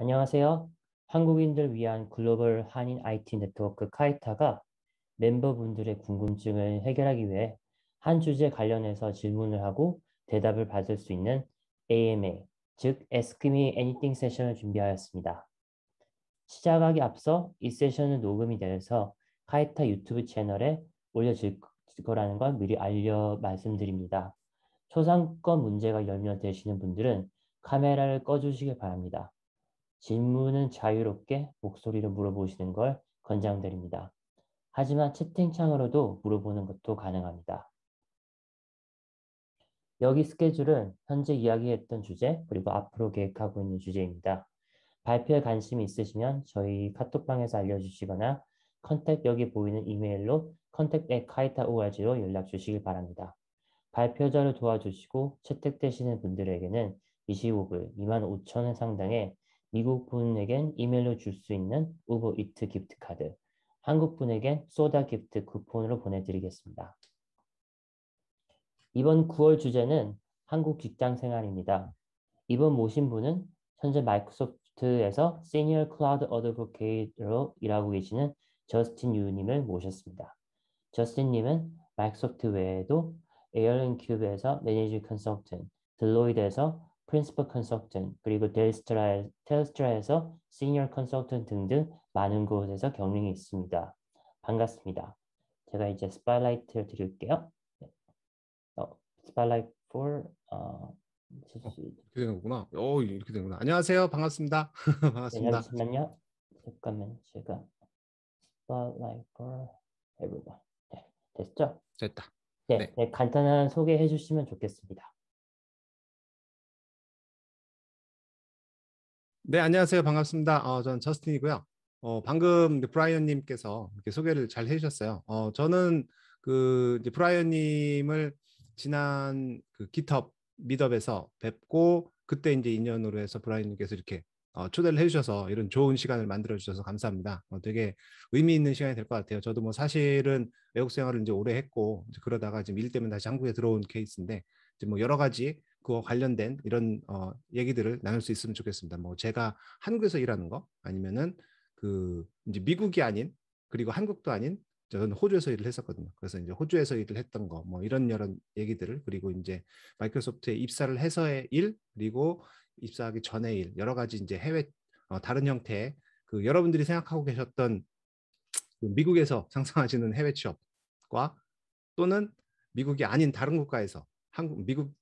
안녕하세요. 한국인들 위한 글로벌 한인 IT 네트워크 카이타가 멤버분들의 궁금증을 해결하기 위해 한 주제 관련해서 질문을 하고 대답을 받을 수 있는 AMA, 즉 Ask Me Anything 세션을 준비하였습니다. 시작하기 앞서 이 세션은 녹음이 되어서 카이타 유튜브 채널에 올려질 거라는 걸 미리 알려 말씀드립니다. 초상권 문제가 열려되시는 분들은 카메라를 꺼주시길 바랍니다. 질문은 자유롭게 목소리로 물어보시는 걸 권장드립니다. 하지만 채팅창으로도 물어보는 것도 가능합니다. 여기 스케줄은 현재 이야기했던 주제 그리고 앞으로 계획하고 있는 주제입니다. 발표에 관심이 있으시면 저희 카톡방에서 알려주시거나 컨택 여기 보이는 이메일로 컨택 at kaita.org로 연락 주시길 바랍니다. 발표자를 도와주시고 채택되시는 분들에게는 25불 25,000원 상당의 미국 분에겐 이메일로 줄 수 있는 우버 이트 기프트 카드, 한국 분에겐 소다 기프트 쿠폰으로 보내드리겠습니다. 이번 9월 주제는 한국 직장 생활입니다. 이번 모신 분은 현재 마이크로소프트에서 시니어 클라우드 어드보케이트로 일하고 계시는 저스틴 유님을 모셨습니다. 저스틴님은 마이크로소프트 외에도 에어앤큐브에서 매니지 컨설턴트, 딜로이드에서 프린스퍼 컨 i p a 그리고 델스트라, 텔스트라에서 s e n 컨 o r c 등등 많은 곳에서 경륜이 있습니다. 반갑습니다. 제가 이제 스파이라이트를 드릴게요. 네. 어, 스파이라이트 4 어, 이렇게 되는 거구나. 어 이렇게 되는구나. 안녕하세요. 반갑습니다. 반갑습니다. 네, 잠시만요. 잠깐만 제가 s p 라이트 i g h for everyone. 네, 됐죠? 됐다. 네, 네. 네 간단한 소개해 주시면 좋겠습니다. 네, 안녕하세요. 반갑습니다. 어, 저는 저스틴이고요. 어, 방금 브라이언 님께서 이렇게 소개를 잘 해주셨어요. 어, 저는 그 브라이언 님을 지난 그 기텁 미덥에서 뵙고 그때 이제 인연으로 해서 브라이언 님께서 이렇게 어, 초대를 해주셔서 이런 좋은 시간을 만들어 주셔서 감사합니다. 어, 되게 의미 있는 시간이 될 것 같아요. 저도 뭐 사실은 외국 생활을 이제 오래 했고 이제 그러다가 지금 일 때문에 다시 한국에 들어온 케이스인데 이제 뭐 여러 가지 그와 관련된 이런 어, 얘기들을 나눌 수 있으면 좋겠습니다. 뭐 제가 한국에서 일하는 거 아니면은 그 이제 미국이 아닌 그리고 한국도 아닌 저는 호주에서 일을 했었거든요. 그래서 이제 호주에서 일을 했던 거 뭐 이런 여러 얘기들을 그리고 이제 마이크로소프트에 입사를 해서의 일 그리고 입사하기 전의 일 여러 가지 이제 해외 어, 다른 형태의 그 여러분들이 생각하고 계셨던 그 미국에서 상상하시는 해외 취업과 또는 미국이 아닌 다른 국가에서 한국 미국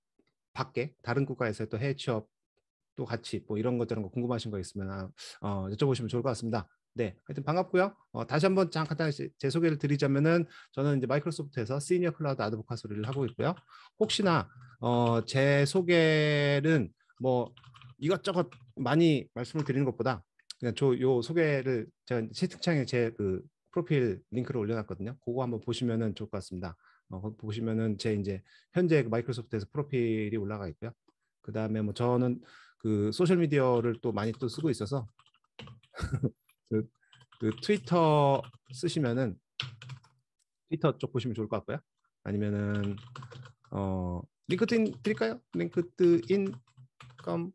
밖에 다른 국가에서 또 해외 취업 또 같이 뭐 이런 것저런 거 궁금하신 거 있으면 어, 여쭤보시면 좋을 것 같습니다. 네, 하여튼 반갑고요. 어, 다시 한번 잠깐 다시 제 소개를 드리자면은 저는 이제 마이크로소프트에서 시니어 클라우드 아드보카소리를 하고 있고요. 혹시나 어, 제 소개는 뭐 이것저것 많이 말씀을 드리는 것보다 그냥 저 요 소개를 제가 채팅창에 제 그 프로필 링크를 올려놨거든요. 그거 한번 보시면은 좋을 것 같습니다. 어, 보시면은 제 이제 현재 마이크로소프트에서 프로필이 올라가 있고요. 그 다음에 뭐 저는 그 소셜 미디어를 또 많이 또 쓰고 있어서 그, 그, 트위터 쓰시면은 트위터 쪽 보시면 좋을 것 같고요. 아니면은 어 링크드인 드릴까요? 링크드인 컴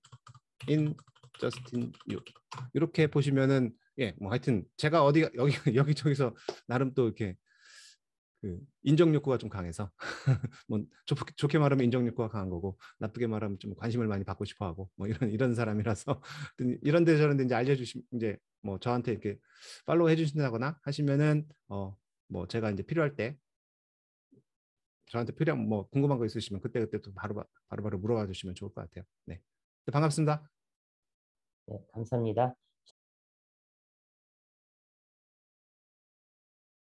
인 저스틴 유 이렇게 보시면은 예뭐 하여튼 제가 어디 여기 여기 저기서 나름 또 이렇게 그 인정 욕구가 좀 강해서 뭐 좋, 게 말하면 인정 욕구가 강한 거고 나쁘게 말하면 좀 관심을 많이 받고 싶어 하고 뭐 이런 이런 사람이라서 이런 데 저런 데 이제 알려 주시 이제 뭐 저한테 이렇게 팔로우 해 주신다거나 하시면은 어 뭐 제가 이제 필요할 때 저한테 필요한 뭐 궁금한 거 있으시면 그때 그때 또 바로 바로 바로 물어봐 주시면 좋을 것 같아요. 네. 네 반갑습니다. 네, 감사합니다.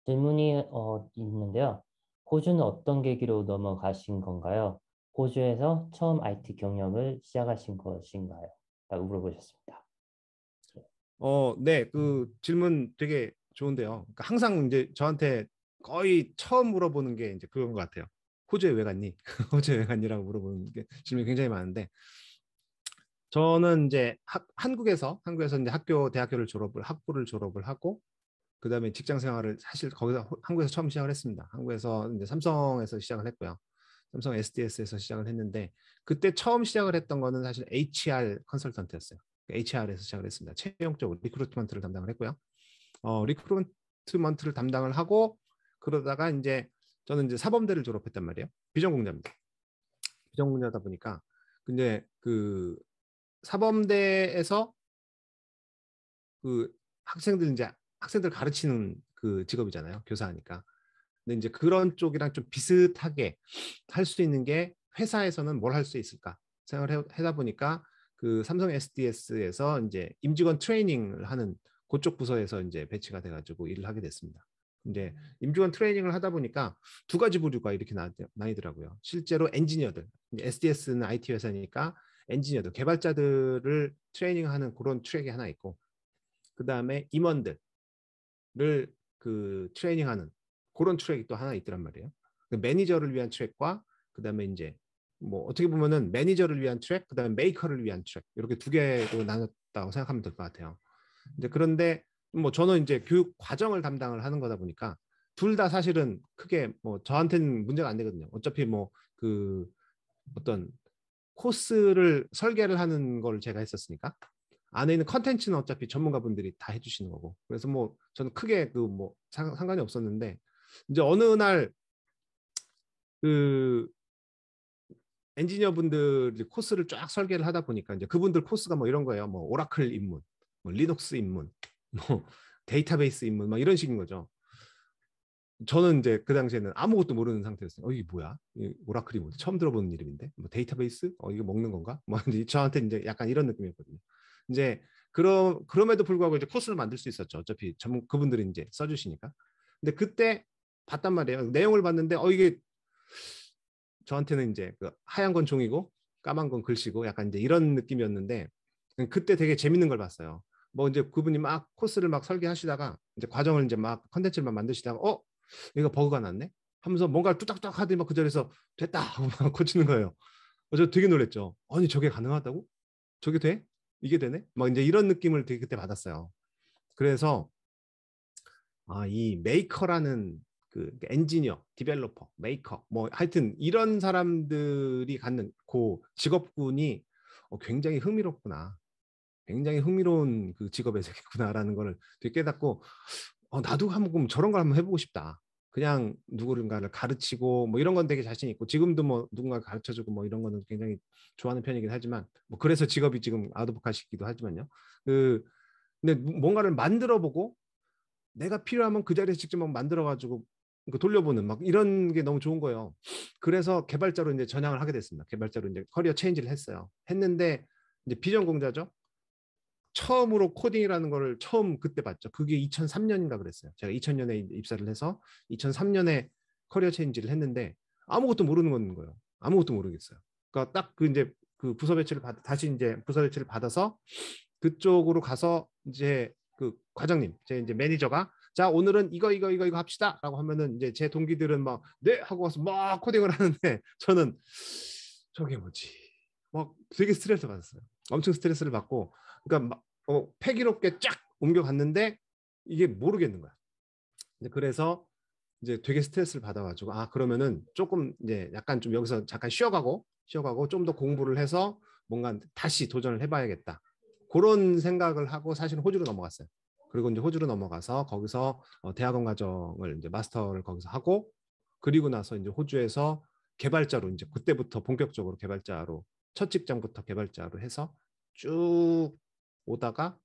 질문이 어, 있는데요. 호주는 어떤 계기로 넘어가신 건가요? 호주에서 처음 IT 경영을 시작하신 것인가요? 라고 물어보셨습니다. 어, 네, 그 질문 되게 좋은데요. 그러니까 항상 이제 저한테 거의 처음 물어보는 게 이제 그런 것 같아요. 호주에 왜 갔니? 호주에 왜 갔니라고 물어보는 게 질문이 굉장히 많은데 저는 이제 하, 한국에서 한국에서 이제 학교 대학교를 졸업을 학부를 졸업을 하고 그 다음에 직장 생활을 사실 거기서 한국에서 처음 시작을 했습니다. 한국에서 이제 삼성에서 시작을 했고요. 삼성 SDS에서 시작을 했는데 그때 처음 시작을 했던 거는 사실 HR 컨설턴트였어요. HR에서 시작을 했습니다. 채용 쪽 리크루트먼트를 담당을 했고요. 어, 리크루트먼트를 담당을 하고 그러다가 이제 저는 이제 사범대를 졸업했단 말이에요. 비전공자입니다. 비전공자다 보니까 근데 그 사범대에서 그 학생들 이제 학생들 가르치는 그 직업이잖아요. 교사니까 근데 이제 그런 쪽이랑 좀 비슷하게 할 수 있는 게 회사에서는 뭘 할 수 있을까 생각을 해, 다 보니까 그 삼성 SDS에서 이제 임직원 트레이닝을 하는 그쪽 부서에서 이제 배치가 돼가지고 일을 하게 됐습니다. 근데 음. 임직원 트레이닝을 하다 보니까 두 가지 부류가 이렇게 나, 나이더라고요. 실제로 엔지니어들, SDS는 IT 회사니까 엔지니어들, 개발자들을 트레이닝하는 그런 트랙이 하나 있고, 그 다음에 임원들, 그 트레이닝하는 그런 트랙이 또 하나 있더란 말이에요. 그 매니저를 위한 트랙과 그다음에 이제 뭐 어떻게 보면은 매니저를 위한 트랙, 그다음에 메이커를 위한 트랙 이렇게 두 개로 나눴다고 생각하면 될 것 같아요. 이제 그런데 뭐 저는 이제 교육 과정을 담당을 하는 거다 보니까 둘 다 사실은 크게 뭐 저한테는 문제가 안 되거든요. 어차피 뭐 그 어떤 코스를 설계를 하는 걸 제가 했었으니까 안에 있는 컨텐츠는 어차피 전문가분들이 다 해주시는 거고 그래서 뭐 저는 크게 그 뭐 상관이 없었는데 이제 어느 날 그 엔지니어분들이 코스를 쫙 설계를 하다 보니까 이제 그분들 코스가 뭐 이런 거예요 뭐 오라클 입문 뭐 리눅스 입문 뭐 데이터베이스 입문 막 이런 식인 거죠 저는 이제 그 당시에는 아무것도 모르는 상태였어요. 어 이게 뭐야? 오라클이 뭐지? 처음 들어보는 이름인데 뭐 데이터베이스? 어 이거 먹는 건가? 뭐 저한테 이제 약간 이런 느낌이었거든요. 이제 그럼 그럼에도 불구하고 이제 코스를 만들 수 있었죠. 어차피 전문 그분들이 이제 써주시니까. 근데 그때 봤단 말이에요. 내용을 봤는데 어 이게 저한테는 이제 그 하얀 건 종이고 까만 건 글씨고 약간 이제 이런 느낌이었는데 그때 되게 재밌는 걸 봤어요. 뭐 이제 그분이 막 코스를 막 설계하시다가 이제 과정을 이제 막컨텐츠를 만드시다가 어 이거 버그가 났네 하면서 뭔가를 뚝딱뚝 닥 하더니 막그 자리에서 됐다 하고 막 고치는 거예요. 어, 저 되게 놀랬죠. 아니 저게 가능하다고? 저게 돼? 이게 되네? 막 이제 이런 느낌을 되게 그때 받았어요. 그래서 아, 이 메이커라는 그 엔지니어, 디벨로퍼, 메이커, 뭐 하여튼 이런 사람들이 갖는 그 직업군이 어, 굉장히 흥미롭구나. 굉장히 흥미로운 그 직업의 세계구나라는 거를 되게 깨닫고 어, 나도 한번 그럼 저런 걸 한번 해보고 싶다. 그냥 누구를가를 가르치고 뭐 이런 건 되게 자신 있고 지금도 뭐 누군가 가르쳐주고 뭐 이런 거는 굉장히 좋아하는 편이긴 하지만 뭐 그래서 직업이 지금 아드보카시기도 하지만요. 그 근데 뭐 뭔가를 만들어 보고 내가 필요하면 그 자리에서 직접 만들어 가지고 그 돌려보는 막 이런 게 너무 좋은 거예요. 그래서 개발자로 이제 전향을 하게 됐습니다. 개발자로 이제 커리어 체인지를 했어요. 했는데 이제 비전공자죠. 처음으로 코딩이라는 걸 처음 그때 봤죠. 그게 2003년인가 그랬어요. 제가 2000년에 입사를 해서 2003년에 커리어 체인지를 했는데 아무것도 모르는 건 거예요. 아무것도 모르겠어요. 그러니까 딱그 이제 그 부서 배치를 받 다시 이제 부서 배치를 받아서 그쪽으로 가서 이제 그 과장님, 제 이제 매니저가 자 오늘은 이거 이거 이거 이거 합시다라고 하면은 이제 제 동기들은 막 네 하고 와서 막 코딩을 하는데 저는 저게 뭐지 막 되게 스트레스 받았어요. 엄청 스트레스를 받고 그러니까 막 어, 패기롭게 쫙 옮겨갔는데 이게 모르겠는 거야. 그래서 이제 되게 스트레스를 받아가지고 아 그러면은 조금 이제 약간 좀 여기서 잠깐 쉬어가고 쉬어가고 좀 더 공부를 해서 뭔가 다시 도전을 해봐야겠다 그런 생각을 하고 사실 호주로 넘어갔어요. 그리고 이제 호주로 넘어가서 거기서 어, 대학원 과정을 이제 마스터를 거기서 하고 그리고 나서 이제 호주에서 개발자로 이제 그때부터 본격적으로 개발자로 첫 직장부터 개발자로 해서 쭉 오다가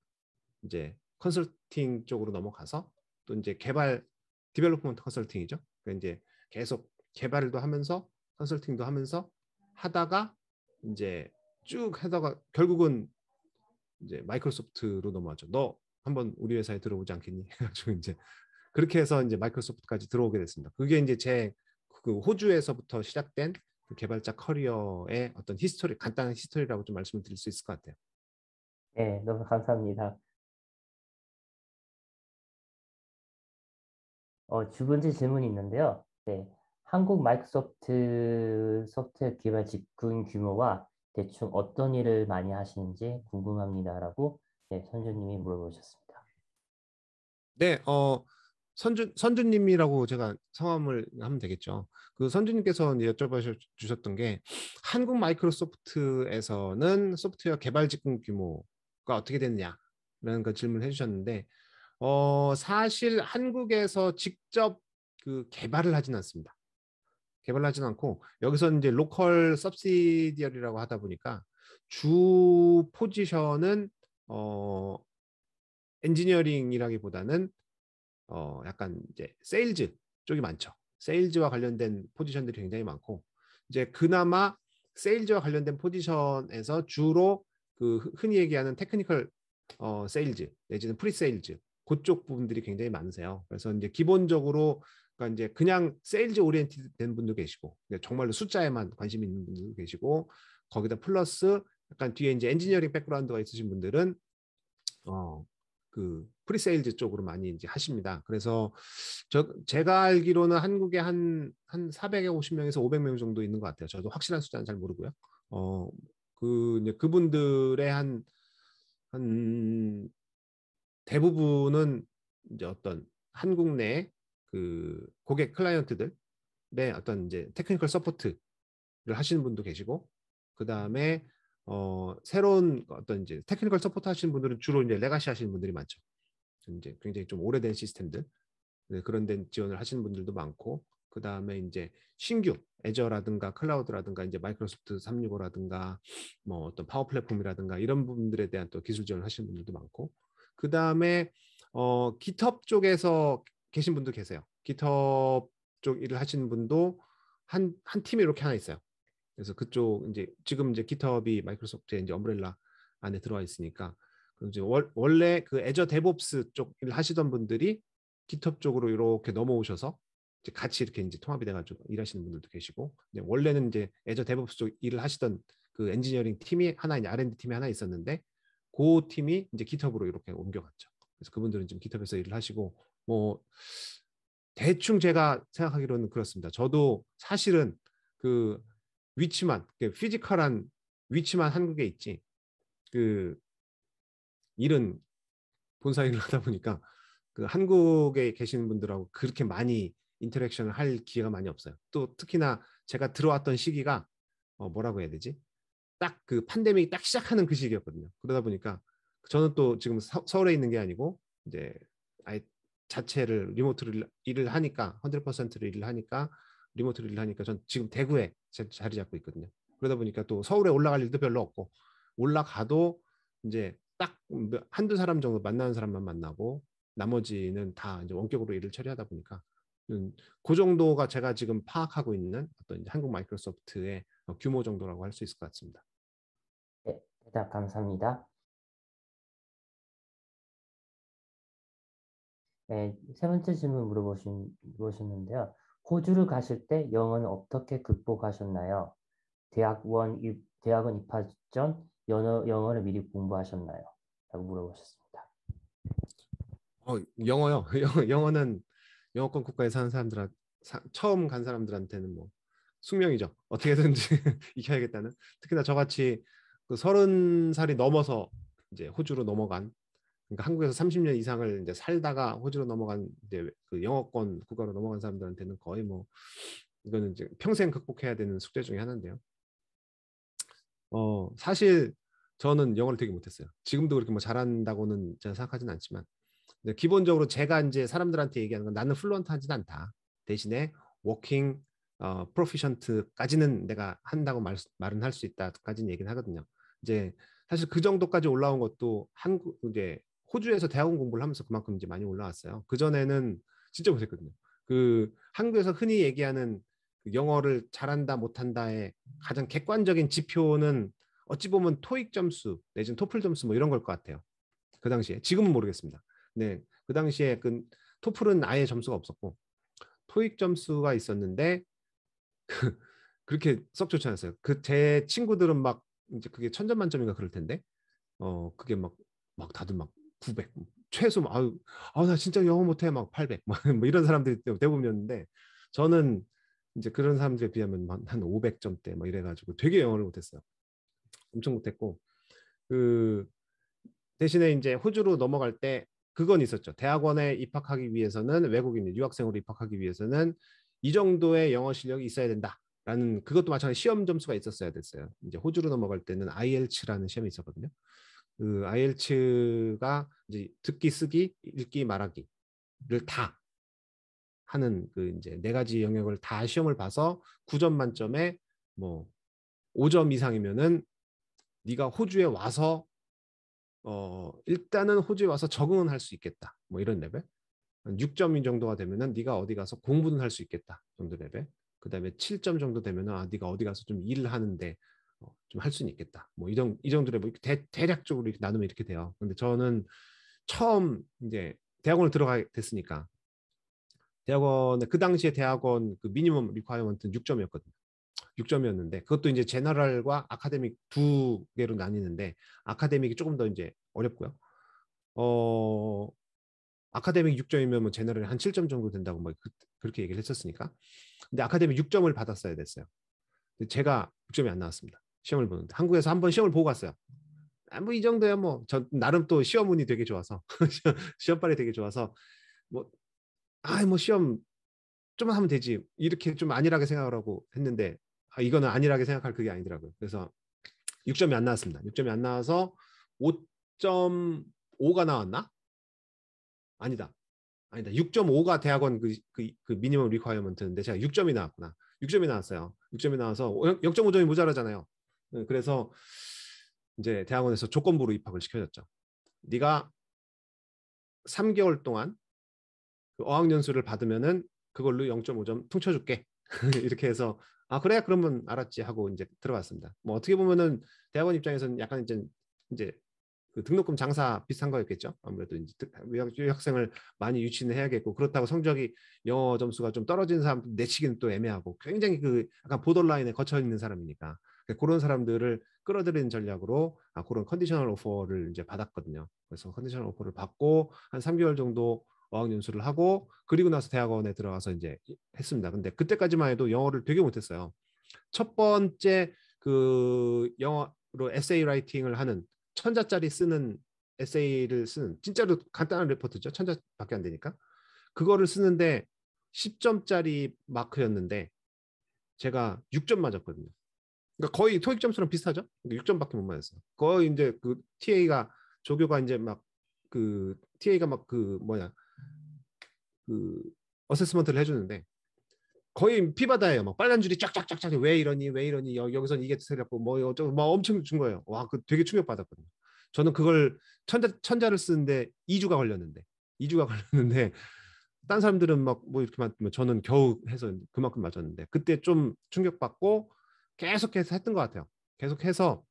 이제 컨설팅 쪽으로 넘어가서 또 이제 개발 디벨롭먼트 컨설팅이죠. 그러니까 이제 계속 개발도 하면서 컨설팅도 하면서 하다가 이제 쭉 하다가 결국은 이제 마이크로소프트로 넘어왔죠. 너 한번 우리 회사에 들어오지 않겠니? 해가지고 이제 그렇게 해서 이제 마이크로소프트까지 들어오게 됐습니다. 그게 이제 제 그 호주에서부터 시작된 그 개발자 커리어의 어떤 히스토리 간단한 히스토리라고 좀 말씀을 드릴 수 있을 것 같아요. 네, 너무 감사합니다. 어, 두 번째 질문이 있는데요. 네, 한국 마이크로소프트 소프트 개발 직군 규모와 대충 어떤 일을 많이 하시는지 궁금합니다라고 네, 선주님이 물어보셨습니다. 네, 어, 선주 선주님이라고 제가 성함을 하면 되겠죠. 그 선주님께서 여쭤봐 주셨던 게 한국 마이크로소프트에서는 소프트웨어 개발 직군 규모 어떻게 됐느냐라는 그 질문을 해주셨는데 어, 사실 한국에서 직접 그 개발을 하진 않습니다. 개발을 하진 않고 여기서 이제 로컬 서브시디얼이라고 하다 보니까 주 포지션은 어, 엔지니어링이라기보다는 어, 약간 이제 세일즈 쪽이 많죠. 세일즈와 관련된 포지션들이 굉장히 많고 이제 그나마 세일즈와 관련된 포지션에서 주로 그 흔히 얘기하는 테크니컬 어, 세일즈 내지는 프리세일즈 그쪽 부분들이 굉장히 많으세요. 그래서 이제 기본적으로 그러니까 이제 그냥 세일즈 오리엔티드 된 분도 계시고 정말로 숫자에만 관심 있는 분도 들 계시고 거기다 플러스 약간 뒤에 이제 엔지니어링 백그라운드가 있으신 분들은 어 그 프리세일즈 쪽으로 많이 이제 하십니다. 그래서 저 제가 알기로는 한국에 한한 한 450명에서 500명 정도 있는 것 같아요. 저도 확실한 숫자는 잘 모르고요. 어그 이제 그분들의 한한 대부분은 이제 어떤 한국 내 그 고객 클라이언트들의 어떤 이제 테크니컬 서포트를 하시는 분도 계시고 그 다음에 어 새로운 어떤 이제 테크니컬 서포트 하시는 분들은 주로 이제 레가시 하시는 분들이 많죠. 이제 굉장히 좀 오래된 시스템들 네, 그런 데 지원을 하시는 분들도 많고 그 다음에 이제 신규 애저라든가 클라우드라든가 이제 마이크로소프트 365라든가 뭐 어떤 파워 플랫폼이라든가 이런 부분들에 대한 또 기술 지원을 하시는 분들도 많고 그 다음에 어 기텁 쪽에서 계신 분도 계세요. 기텁 쪽 일을 하시는 분도 한 한 팀이 이렇게 하나 있어요. 그래서 그쪽 이제 지금 이제 기텁이 마이크로소프트의 이제 엄브렐라 안에 들어와 있으니까 그럼 이제 월, 원래 그 애저 데브스쪽 일을 하시던 분들이 기텁 쪽으로 이렇게 넘어오셔서 같이 이렇게 이제 통합이 돼가지고 일하시는 분들도 계시고 원래는 이제 애저 데브옵스 쪽 일을 하시던 그 엔지니어링 팀이 하나 이제 R&D 팀이 하나 있었는데 그 팀이 이제 기톱으로 이렇게 옮겨갔죠. 그래서 그분들은 지금 기톱에서 일을 하시고 뭐 대충 제가 생각하기로는 그렇습니다. 저도 사실은 그 위치만 그 피지컬한 위치만 한국에 있지 그 일은 본사 일을 하다 보니까 그 한국에 계시는 분들하고 그렇게 많이 인터랙션을 할 기회가 많이 없어요. 또 특히나 제가 들어왔던 시기가 어, 뭐라고 해야 되지? 딱 그 팬데믹이 딱 시작하는 그 시기였거든요. 그러다 보니까 저는 또 지금 서, 서 울에 있는 게 아니고 이제 아예 자체를 리모트를 일을 하니까 100%를 일을 하니까 리모트를 일을 하니까 전 지금 대구에 자리 잡고 있거든요. 그러다 보니까 또 서울에 올라갈 일도 별로 없고 올라가도 이제 딱 뭐 한두 사람 정도 만나는 사람만 만나고 나머지는 다 이제 원격으로 일을 처리하다 보니까 음, 그 정도가 제가 지금 파악하고 있는 어떤 한국 마이크로소프트의 어, 규모 정도라고 할 수 있을 것 같습니다. 네, 대답 감사합니다. 네, 세 번째 질문 물어보신, 물어보셨는데요. 호주를 가실 때 영어는 어떻게 극복하셨나요? 대학원 입, 대학원 입학 전 영어, 영어를 미리 공부하셨나요? 라고 물어보셨습니다. 어, 영어요. 영어는 영어권 국가에 사는 사람들한 사, 처음 간 사람들한테는 뭐 숙명이죠. 어떻게든지 익혀야겠다는. 특히나 저같이 그 서른 살이 넘어서 이제 호주로 넘어간 그러니까 한국에서 30년 이상을 이제 살다가 호주로 넘어간 이제 그 영어권 국가로 넘어간 사람들한테는 거의 뭐 이거는 이제 평생 극복해야 되는 숙제 중에 하나인데요. 어 사실 저는 영어를 되게 못했어요. 지금도 그렇게 뭐 잘한다고는 제가 생각하진 않지만 네, 기본적으로 제가 이제 사람들한테 얘기하는 건 나는 플루언트하진 않다. 대신에 워킹 어, 프로피션트까지는 내가 한다고 말, 말은 할 수 있다까지는 얘기는 하거든요. 이제 사실 그 정도까지 올라온 것도 한국 이제 호주에서 대학원 공부를 하면서 그만큼 이제 많이 올라왔어요. 그 전에는 진짜 못했거든요. 그 한국에서 흔히 얘기하는 그 영어를 잘한다 못한다의 가장 객관적인 지표는 어찌 보면 토익 점수 내지는 토플 점수 뭐 이런 걸 것 같아요. 그 당시에 지금은 모르겠습니다. 네. 그 당시에 그 토플은 아예 점수가 없었고 토익 점수가 있었는데 그, 그렇게 썩 좋지 않았어요. 그 제 친구들은 막 이제 그게 천점 만점인가 그럴 텐데 어 그게 막막 막 다들 막 900, 최소 아우 아나 진짜 영어 못해 막 800, 뭐 이런 사람들이 대부분이었는데 저는 이제 그런 사람들에 비하면 한 500점대 막 이래가지고 되게 영어를 못했어요. 엄청 못했고 그 대신에 이제 호주로 넘어갈 때 그건 있었죠. 대학원에 입학하기 위해서는 외국인 유학생으로 입학하기 위해서는 이 정도의 영어 실력이 있어야 된다라는 그것도 마찬가지 시험 점수가 있었어야 됐어요. 이제 호주로 넘어갈 때는 IELTS라는 시험이 있었거든요. 그 IELTS가 이제 듣기 쓰기 읽기 말하기를 다 하는 그 이제 네 가지 영역을 다 시험을 봐서 9점 만점에 뭐 5점 이상이면은 네가 호주에 와서 어, 일단은 호주에 와서 적응은 할 수 있겠다. 뭐 이런 레벨. 6점 정도가 되면은 네가 어디 가서 공부는 할 수 있겠다 정도 레벨. 그다음에 7점 정도 되면은 아 네가 어디 가서 좀 일을 하는데 어, 좀 할 수는 있겠다. 뭐 이런 이 정도 레벨 대, 대략적으로 이렇게 나누면 이렇게 돼요. 근데 저는 처음 이제 대학원을 들어가 됐으니까 대학원에 그 당시에 대학원 그 미니멈 리콰이어먼트는 6점이었거든요. 6점이었는데 그것도 이제 제너럴과 아카데믹 두 개로 나뉘는데 아카데믹이 조금 더 이제 어렵고요. 어 아카데믹 6점이면 뭐 제너럴이 한 7점 정도 된다고 뭐 그, 렇게 얘기를 했었으니까. 근데 아카데믹 6점을 받았어야 됐어요. 근데 제가 6점이 안 나왔습니다. 시험을 보는데 한국에서 한번 시험을 보고 갔어요. 아, 뭐이 정도야 뭐저 나름 또 시험 운이 되게 좋아서 시험빨이 되게 좋아서 뭐 아뭐 뭐 시험 좀만 하면 되지 이렇게 좀 안일하게 생각을 하고 했는데 아, 이거는 아니라고 생각할 그게 아니더라고요. 그래서 6점이 안 나왔습니다. 6점이 안 나와서 5.5가 나왔나? 아니다. 아니다. 6.5가 대학원 그, 그, 그 미니멈 리콰이어먼트인데 제가 6점이 나왔구나. 6점이 나왔어요. 6점이 나와서 0.5점이 모자라잖아요. 네, 그래서 이제 대학원에서 조건부로 입학을 시켜줬죠. 네가 3개월 동안 그 어학연수를 받으면은 그걸로 0.5점 퉁쳐줄게. 이렇게 해서 아 그래 그러면 알았지 하고 이제 들어갔습니다. 뭐 어떻게 보면은 대학원 입장에서는 약간 이제 이제 그 등록금 장사 비슷한 거였겠죠. 아무래도 이제 유학생을 많이 유치는 해야겠고 그렇다고 성적이 영어 점수가 좀 떨어진 사람 내치기는 또 애매하고 굉장히 그 약간 보더라인에 거쳐 있는 사람이니까 그러니까 그런 사람들을 끌어들이는 전략으로 아, 그런 컨디셔널 오퍼를 이제 받았거든요. 그래서 컨디셔널 오퍼를 받고 한 3개월 정도 어학 연수를 하고 그리고 나서 대학원에 들어가서 이제 했습니다. 근데 그때까지만 해도 영어를 되게 못했어요. 첫 번째 그 영어로 에세이 라이팅을 하는 천자짜리 쓰는 에세이를 쓰는 진짜로 간단한 레포트죠. 천자밖에 안 되니까 그거를 쓰는데 10점짜리 마크였는데 제가 6점 맞았거든요. 그러니까 거의 토익 점수랑 비슷하죠. 그러니까 6점밖에 못 맞았어요. 거의 이제 그 TA가 조교가 이제 막 그 TA가 막 그 뭐냐 그 어세스먼트를 해주는데 거의 피바다예요. 막 빨간 줄이 쫙쫙쫙쫙 왜 이러니 왜 이러니 여, 기선 이게 틀렸고 뭐 어쩌고 막 엄청 준 거예요. 와그 되게 충격 받았거든요. 저는 그걸 천자 천자를 쓰는데 2주가 걸렸는데 2주가 걸렸는데 딴 사람들은 막뭐 이렇게 맞으면 뭐 저는 겨우 해서 그만큼 맞았는데 그때 좀 충격받고 계속해서 했던 것 같아요. 계속해서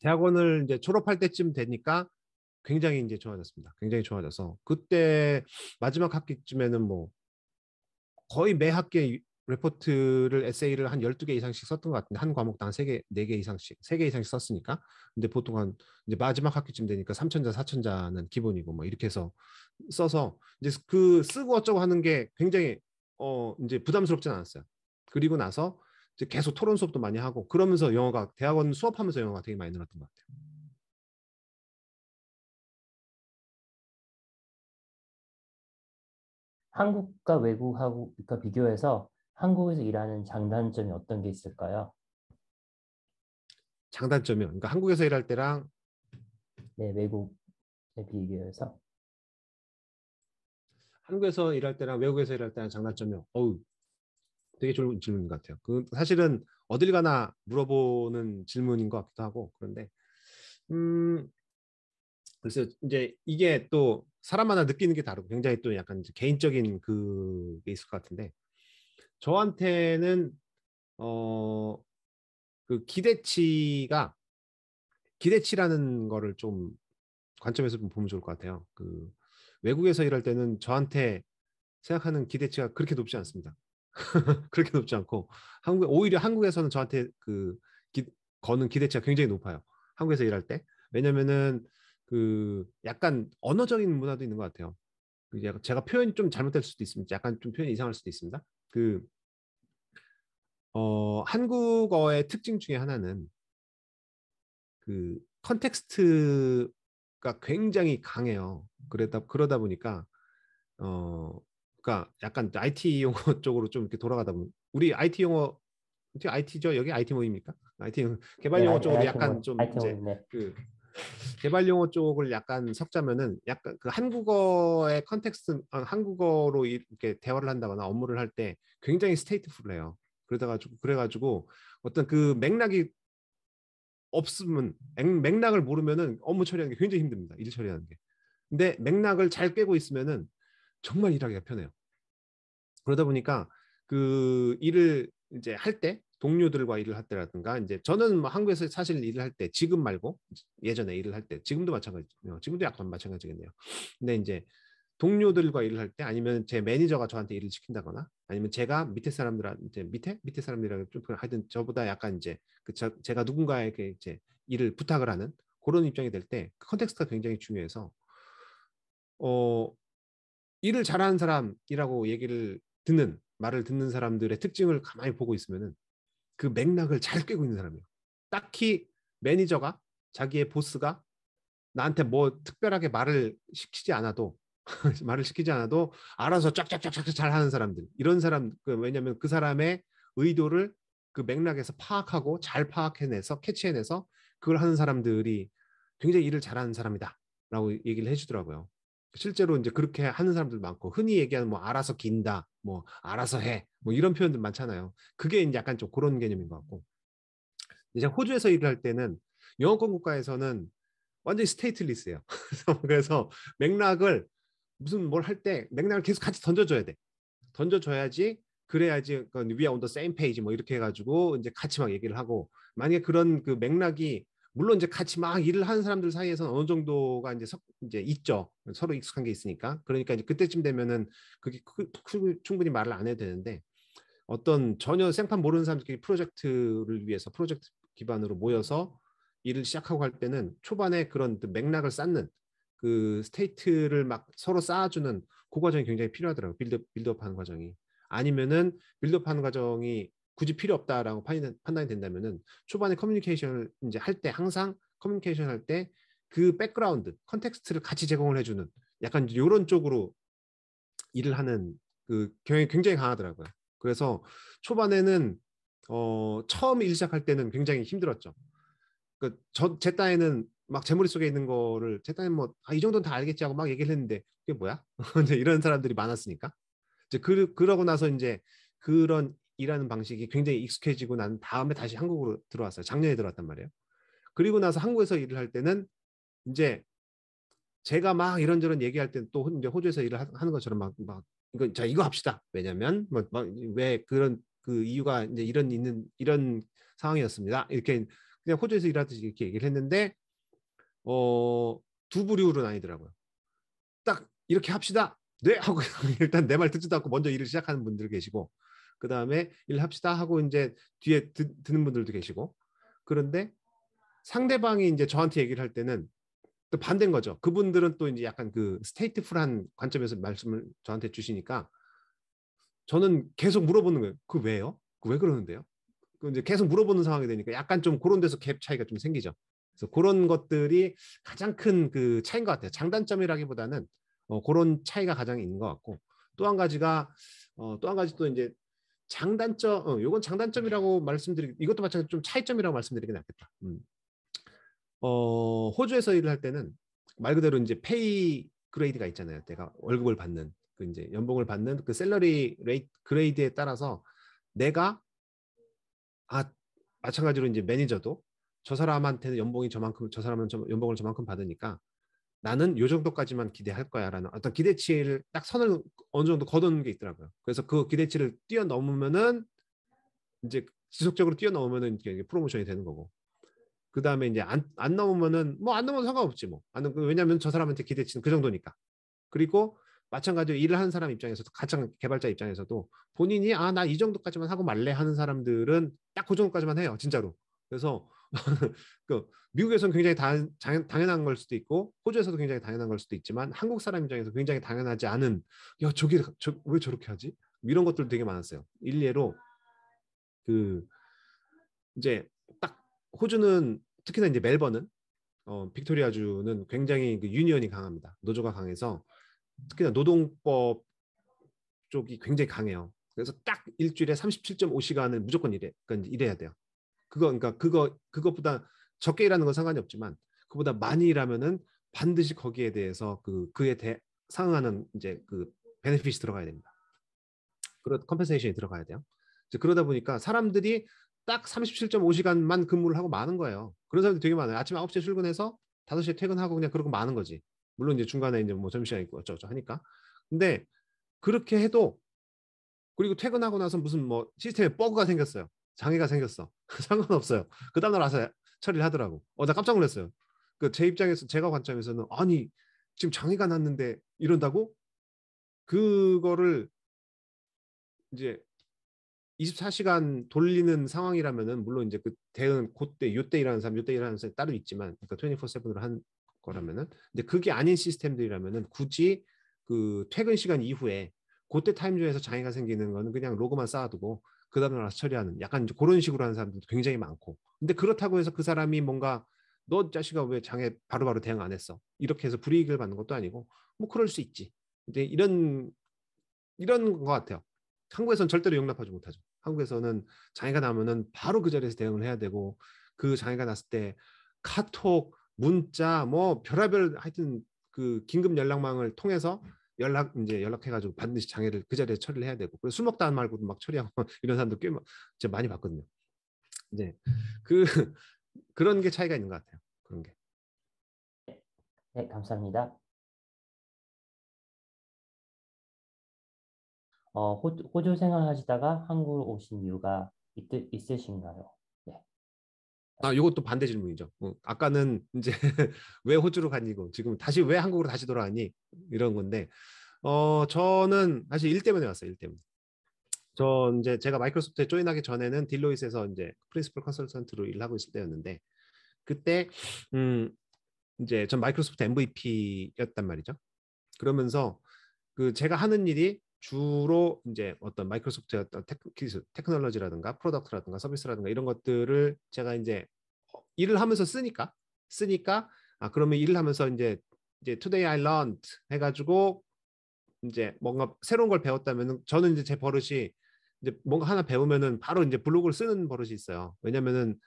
대학원을 이제 졸업할 때쯤 되니까 굉장히 이제 좋아졌습니다. 굉장히 좋아져서 그때 마지막 학기쯤에는 뭐 거의 매 학기에 레포트를 에세이를 한 12개 이상씩 썼던 것 같은데 한 과목당 3개, 4개 이상씩, 3개 이상씩 썼으니까. 근데 보통 한 이제 마지막 학기쯤 되니까 3천자, 4천자는 기본이고 뭐 이렇게 해서 써서 이제 그 쓰고 어쩌고 하는 게 굉장히 어 이제 부담스럽진 않았어요. 그리고 나서 이제 계속 토론 수업도 많이 하고 그러면서 영어가 대학원 수업하면서 영어가 되게 많이 늘었던 것 같아요. 한국과 외국하고 그 비교해서 한국에서 일하는 장단점이 어떤 게 있을까요? 장단점이요. 그러니까 한국에서 일할 때랑 네 외국에 비교해서 한국에서 일할 때랑 외국에서 일할 때랑 장단점이요. 어우 되게 좋은 질문인 것 같아요. 그 사실은 어딜 가나 물어보는 질문인 것 같기도 하고 그런데 음 그래서 이제 이게 또 사람마다 느끼는 게 다르고 굉장히 또 약간 개인적인 그게 있을 것 같은데 저한테는 어그 기대치가 기대치라는 거를 좀 관점에서 좀 보면 좋을 것 같아요. 그 외국에서 일할 때는 저한테 생각하는 기대치가 그렇게 높지 않습니다. 그렇게 높지 않고 한국 오히려 한국에서는 저한테 그 기, 거는 기대치가 굉장히 높아요. 한국에서 일할 때 왜냐면은 그 약간 언어적인 문화도 있는 것 같아요. 그 제가 표현이 좀 잘못될 수도 있습니다. 약간 좀 표현이 이상할 수도 있습니다. 그 어, 한국어의 특징 중에 하나는 그 컨텍스트가 굉장히 강해요. 그러다 그러다 보니까 어 그러니까 약간 IT 용어 쪽으로 좀 이렇게 돌아가다 보면 우리 IT 용어 IT죠 여기 IT 모입니까? IT 개발 용어 쪽으로 약간 좀 이제 네. 그 개발 용어 쪽을 약간 섞자면은 약간 그 한국어의 컨텍스트 어, 한국어로 이렇게 대화를 한다거나 업무를 할 때 굉장히 스테이트풀해요. 그러다가 그래가지고 어떤 그 맥락이 없으면 맥락을 모르면은 업무 처리하는 게 굉장히 힘듭니다. 일 처리하는 게. 근데 맥락을 잘 깨고 있으면은 정말 일하기가 편해요. 그러다 보니까 그 일을 이제 할때 동료들과 일을 할 때라든가 이제 저는 뭐 한국에서 사실 일을 할 때 지금 말고 예전에 일을 할 때 지금도 마찬가지요 지금도 약간 마찬가지겠네요. 근데 이제 동료들과 일을 할 때 아니면 제 매니저가 저한테 일을 시킨다거나 아니면 제가 밑에 사람들한테 밑에 밑에 사람들이랑 좀 하여튼 저보다 약간 이제 그 저, 제가 누군가에게 이제 일을 부탁을 하는 그런 입장이 될 때 그 컨텍스트가 굉장히 중요해서 어 일을 잘하는 사람이라고 얘기를 듣는 말을 듣는 사람들의 특징을 가만히 보고 있으면은 그 맥락을 잘깨고 있는 사람이에요. 딱히 매니저가 자기의 보스가 나한테 뭐 특별하게 말을 시키지 않아도 말을 시키지 않아도 알아서 쫙쫙쫙쫙 잘 하는 사람들 이런 사람 그 왜냐하면 그 사람의 의도를 그 맥락에서 파악하고 잘 파악해내서 캐치해내서 그걸 하는 사람들이 굉장히 일을 잘하는 사람이다라고 얘기를 해주더라고요. 실제로 이제 그렇게 하는 사람들 많고 흔히 얘기하는 뭐 알아서 긴다, 뭐 알아서 해, 뭐 이런 표현들 많잖아요. 그게 이제 약간 좀 그런 개념인 것 같고 이제 호주에서 일을 할 때는 영어권 국가에서는 완전히 스테이틀리스예요. 그래서 맥락을 무슨 뭘 할 때 맥락을 계속 같이 던져줘야 돼. 던져줘야지 그래야지 그위니온 w 세 a 페이 o 뭐 이렇게 해가지고 이제 같이 막 얘기를 하고 만약에 그런 그 맥락이 물론 이제 같이 막 일을 하는 사람들 사이에서는 어느 정도가 이제 석, 이제 있죠. 서로 익숙한 게 있으니까. 그러니까 이제 그때쯤 되면은 그게 그, 그, 충분히 말을 안 해도 되는데 어떤 전혀 생판 모르는 사람들끼리 프로젝트를 위해서 프로젝트 기반으로 모여서 일을 시작하고 할 때는 초반에 그런 맥락을 쌓는 그 스테이트를 막 서로 쌓아주는 그 과정이 굉장히 필요하더라고요. 빌드, 빌드업 하는 과정이. 아니면은 빌드업 하는 과정이 굳이 필요 없다라고 판단이 된다면은 초반에 커뮤니케이션을 이제 할 때 항상 커뮤니케이션 할 때 그 백그라운드 컨텍스트를 같이 제공을 해주는 약간 이런 쪽으로 일을 하는 그 경향이 굉장히 강하더라고요. 그래서 초반에는 어 처음 일 시작할 때는 굉장히 힘들었죠. 그저제 딴에는 막 제 머릿속에 있는 거를 제 딴에 뭐아 이 정도는 다 알겠지 하고 막 얘기를 했는데 그게 뭐야? 이제 이런 사람들이 많았으니까. 이제 그, 그러고 나서 이제 그런 일하는 방식이 굉장히 익숙해지고 난 다음에 다시 한국으로 들어왔어요. 작년에 들어왔단 말이에요. 그리고 나서 한국에서 일을 할 때는 이제 제가 막 이런저런 얘기할 때는 또 이제 호주에서 일을 하는 것처럼 막, 막 이거 자 이거 합시다. 왜냐면 뭐왜 그런 그 이유가 이제 이런 있는 이런 상황이었습니다. 이렇게 그냥 호주에서 일하듯이 이렇게 얘기를 했는데 어 두 부류로 나뉘더라고요. 딱 이렇게 합시다. 네 하고 일단 내 말 듣지도 않고 먼저 일을 시작하는 분들 계시고 그 다음에 일 합시다 하고 이제 뒤에 드, 는 분들도 계시고 그런데 상대방이 이제 저한테 얘기를 할 때는 또 반대인 거죠. 그분들은 또 이제 약간 그 스테이트풀한 관점에서 말씀을 저한테 주시니까 저는 계속 물어보는 거예요. 그 왜요? 그 왜 그러는데요? 그 이제 계속 물어보는 상황이 되니까 약간 좀 그런 데서 갭 차이가 좀 생기죠. 그래서 그런 것들이 가장 큰 그 차인 이것 같아요. 장단점이라기보다는 어, 그런 차이가 가장 있는 것 같고 또 한 가지가 어, 또 한 가지 또 이제 장단점, 어, 요건 장단점이라고 말씀드리, 이것도 마찬가지 로좀 차이점이라고 말씀드리긴 낫겠다. 음. 어, 호주에서 일을 할 때는 말 그대로 이제 페이 그레이드가 있잖아요. 내가 월급을 받는 그 이제 연봉을 받는 그 셀러리 레이 그레이드에 따라서 내가 아 마찬가지로 이제 매니저도 저 사람한테는 연봉이 저만큼 저 사람은 저, 연봉을 저만큼 받으니까 나는 요 정도까지만 기대할 거야라는 어떤 기대치를 딱 선을 어느 정도 거두는 게 있더라고요. 그래서 그 기대치를 뛰어넘으면은 이제 지속적으로 뛰어넘으면은 이게 프로모션이 되는 거고. 그 다음에 이제 안, 안 넘으면은 뭐 안 넘어도 상관없지 뭐. 그 왜냐면 하저 사람한테 기대치는 그 정도니까. 그리고 마찬가지로 일을 하는 사람 입장에서도 가장 개발자 입장에서도 본인이 아 나 이 정도까지만 하고 말래 하는 사람들은 딱 그 정도까지만 해요 진짜로. 그래서 그 미국에서는 굉장히 당, 당연한 걸 수도 있고 호주에서도 굉장히 당연한 걸 수도 있지만 한국 사람 입장에서 굉장히 당연하지 않은 야 저게 저, 왜 저렇게 하지? 이런 것들 되게 많았어요. 일례로 그 이제 딱 호주는 특히나 이제 멜버는 어, 빅토리아주는 굉장히 그 유니언이 강합니다. 노조가 강해서 특히나 노동법 쪽이 굉장히 강해요. 그래서 딱 일주일에 37.5시간을 무조건 일해, 그러니까 일해야 돼요. 그거 그러니까 그거 그것보다 적게 일하는 건 상관이 없지만 그보다 많이 일하면은 반드시 거기에 대해서 그 그에 대 상응하는 이제 그 베네핏이 들어가야 됩니다. 그런 컴펜세이션이 들어가야 돼요. 이제 그러다 보니까 사람들이 딱 37.5시간만 근무를 하고 마는 거예요. 그런 사람들이 되게 많아요. 아침 9시에 출근해서 5시에 퇴근하고 그냥 그러고 마는 거지. 물론 이제 중간에 이제 뭐 점심시간 있고 어쩌고저 쩌고 하니까. 근데 그렇게 해도 그리고 퇴근하고 나서 무슨 뭐 시스템에 버그가 생겼어요. 장애가 생겼어. 상관없어요. 그 다음날 와서 처리를 하더라고. 어, 나 깜짝 놀랐어요. 그 제 입장에서, 제가 관점에서는 아니, 지금 장애가 났는데 이런다고? 그거를 이제 24시간 돌리는 상황이라면은 물론 이제 그 대응 그때 요 때 일하는 사람 요 때 일하는 사람 따로 있지만 그러니까 24/7으로 한 거라면은 근데 그게 아닌 시스템들이라면은 굳이 그 퇴근 시간 이후에 그때 타임존에서 장애가 생기는 거는 그냥 로그만 쌓아두고 그 다음에 와서 처리하는 약간 이제 그런 식으로 하는 사람들도 굉장히 많고 근데 그렇다고 해서 그 사람이 뭔가 너 자식아 왜 장애 바로바로 대응 안 했어 이렇게 해서 불이익을 받는 것도 아니고 뭐 그럴 수 있지 근데 이런 이런 것 같아요 한국에서는 절대로 용납하지 못하죠 한국에서는 장애가 나면은 바로 그 자리에서 대응을 해야 되고 그 장애가 났을 때 카톡 문자 뭐 별의별 하여튼 그 긴급 연락망을 통해서 연락 이제 연락해가지고 반드시 장애를 그 자리에 처리를 해야 되고 그래서 술 먹다 말고도 막 처리하고 이런 사람도 꽤제 많이 봤거든요. 이제 그 그런 게 차이가 있는 것 같아요. 그런 게. 네 감사합니다. 어, 호, 호주 생활하시다가 한국으로 오신 이유가 있, 있으신가요? 아, 이것도 반대 질문이죠. 뭐, 아까는 이제 왜 호주로 갔니고 지금 다시 왜 한국으로 다시 돌아왔니 이런 건데 어 저는 사실 일 때문에 왔어요. 일 때문에. 저 이제 제가 마이크로소프트에 조인하기 전에는 딜로이스에서 이제 프린스플 컨설턴트로 일하고 있을 때였는데 그때 음 이제 전 마이크로소프트 MVP였단 말이죠. 그러면서 그 제가 하는 일이 주로 이제 어떤 마이크로소프트의 어떤 테크, 테크놀로지라든가 프로덕트라든가 서비스라든가 이런 것들을 제가 이제 어, 일을 하면서 쓰니까 쓰니까 아 그러면 일을 하면서 이제 이제 투데이 아일런트 해가지고 이제 뭔가 새로운 걸배웠다면 저는 이제 제 버릇이 이제 뭔가 하나 배우면은 바로 이제 블로그를 쓰는 버릇이 있어요. 왜냐면은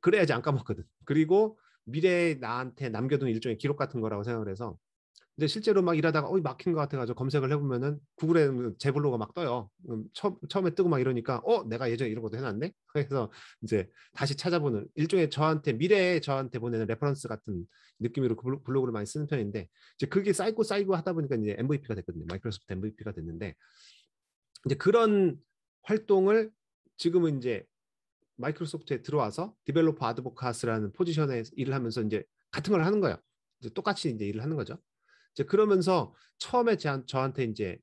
그래야지 안 까먹거든. 그리고 미래에 나한테 남겨둔 일종의 기록 같은 거라고 생각을 해서 근데 실제로 막 일하다가 어이 막힌 것 같아가지고 검색을 해보면은 구글에 제블로가 그 그막 떠요. 처음 처음에 뜨고 막 이러니까 어 내가 예전에 이런 것도 해놨네. 그래서 이제 다시 찾아보는 일종의 저한테 미래에 저한테 보내는 레퍼런스 같은 느낌으로 그 블로그를 많이 쓰는 편인데 이제 그게 쌓이고 쌓이고 하다 보니까 이제 MVP가 됐거든요. 마이크로소프트 MVP가 됐는데 이제 그런 활동을 지금은 이제 마이크로소프트에 들어와서 디벨로퍼 아드보카스라는 포지션에 일을 하면서 이제 같은 걸 하는 거예요. 이제 똑같이 이제 일을 하는 거죠. 이제 그러면서 처음에 저한테 이제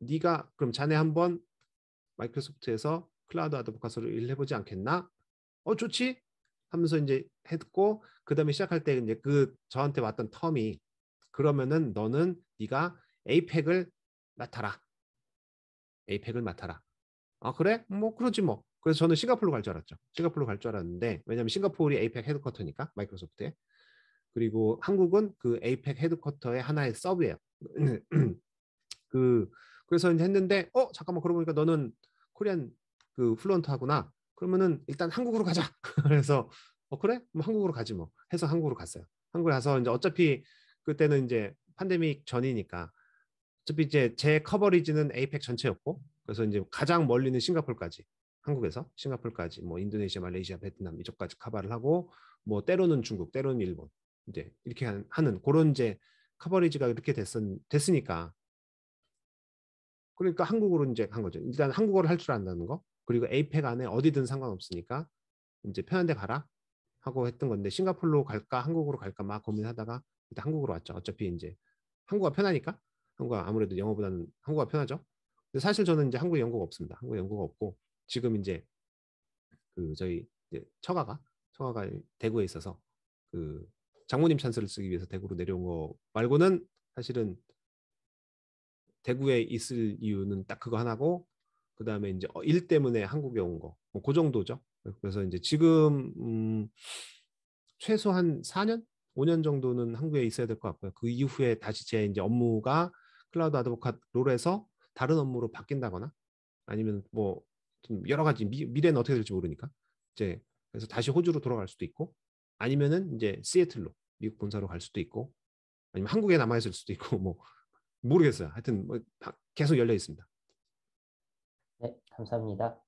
네가 그럼 자네 한번 마이크로소프트에서 클라우드 아드보카스로 일 해보지 않겠나? 어 좋지? 하면서 이제 했고 그 다음에 시작할 때 이제 그 저한테 왔던 텀이 그러면은 너는 네가 에이펙을 맡아라. 에이펙을 맡아라. 아 그래? 뭐 그러지 뭐. 그래서 저는 싱가폴로 갈 줄 알았죠. 싱가폴로 갈 줄 알았는데 왜냐면 싱가폴이 에이펙 헤드쿼터니까 마이크로소프트에. 그리고 한국은 그 에이펙 헤드쿼터의 하나의 서브예요. 그 그래서 이제 했는데 어 잠깐만 그러고 보니까 너는 코리안 그 플루언트 하구나. 그러면은 일단 한국으로 가자. 그래서 어 그래? 그 한국으로 가지 뭐. 해서 한국으로 갔어요. 한국에 가서 이제 어차피 그때는 이제 팬데믹 전이니까 어차피 이제 제 커버리지는 에이펙 전체였고 그래서 이제 가장 멀리는 싱가폴까지 한국에서 싱가폴까지 뭐 인도네시아, 말레이시아, 베트남 이쪽까지 커버를 하고 뭐 때로는 중국, 때로는 일본 이제 이렇게 하는 그런 이제 커버리지가 이렇게 됐, 됐으니까 그러니까 한국으로 이제 한 거죠. 일단 한국어를 할 줄 안다는 거 그리고 에이펙 안에 어디든 상관없으니까 이제 편한 데 가라 하고 했던 건데 싱가폴로 갈까 한국으로 갈까 막 고민하다가 일단 한국으로 왔죠. 어차피 이제 한국어가 편하니까 한국어 아무래도 영어보다는 한국어가 편하죠. 근데 사실 저는 이제 한국 영국 없습니다. 한국 영국 없고 지금 이제 그 저희 이제 처가가 처가가 대구에 있어서 그 장모님 찬스를 쓰기 위해서 대구로 내려온 거 말고는 사실은 대구에 있을 이유는 딱 그거 하나고 그 다음에 이제 어, 일 때문에 한국에 온 거, 뭐그 정도죠. 그래서 이제 지금 음, 최소한 4년, 5년 정도는 한국에 있어야 될 것 같고요. 그 이후에 다시 제 이제 업무가 클라우드 아드보카 롤에서 다른 업무로 바뀐다거나 아니면 뭐 좀 여러 가지 미, 미래는 어떻게 될지 모르니까 이제 그래서 다시 호주로 돌아갈 수도 있고 아니면은 이제 시애틀로 미국 본사로 갈 수도 있고 아니면 한국에 남아 있을 수도 있고 뭐 모르겠어요. 하여튼 뭐 계속 열려 있습니다. 네, 감사합니다.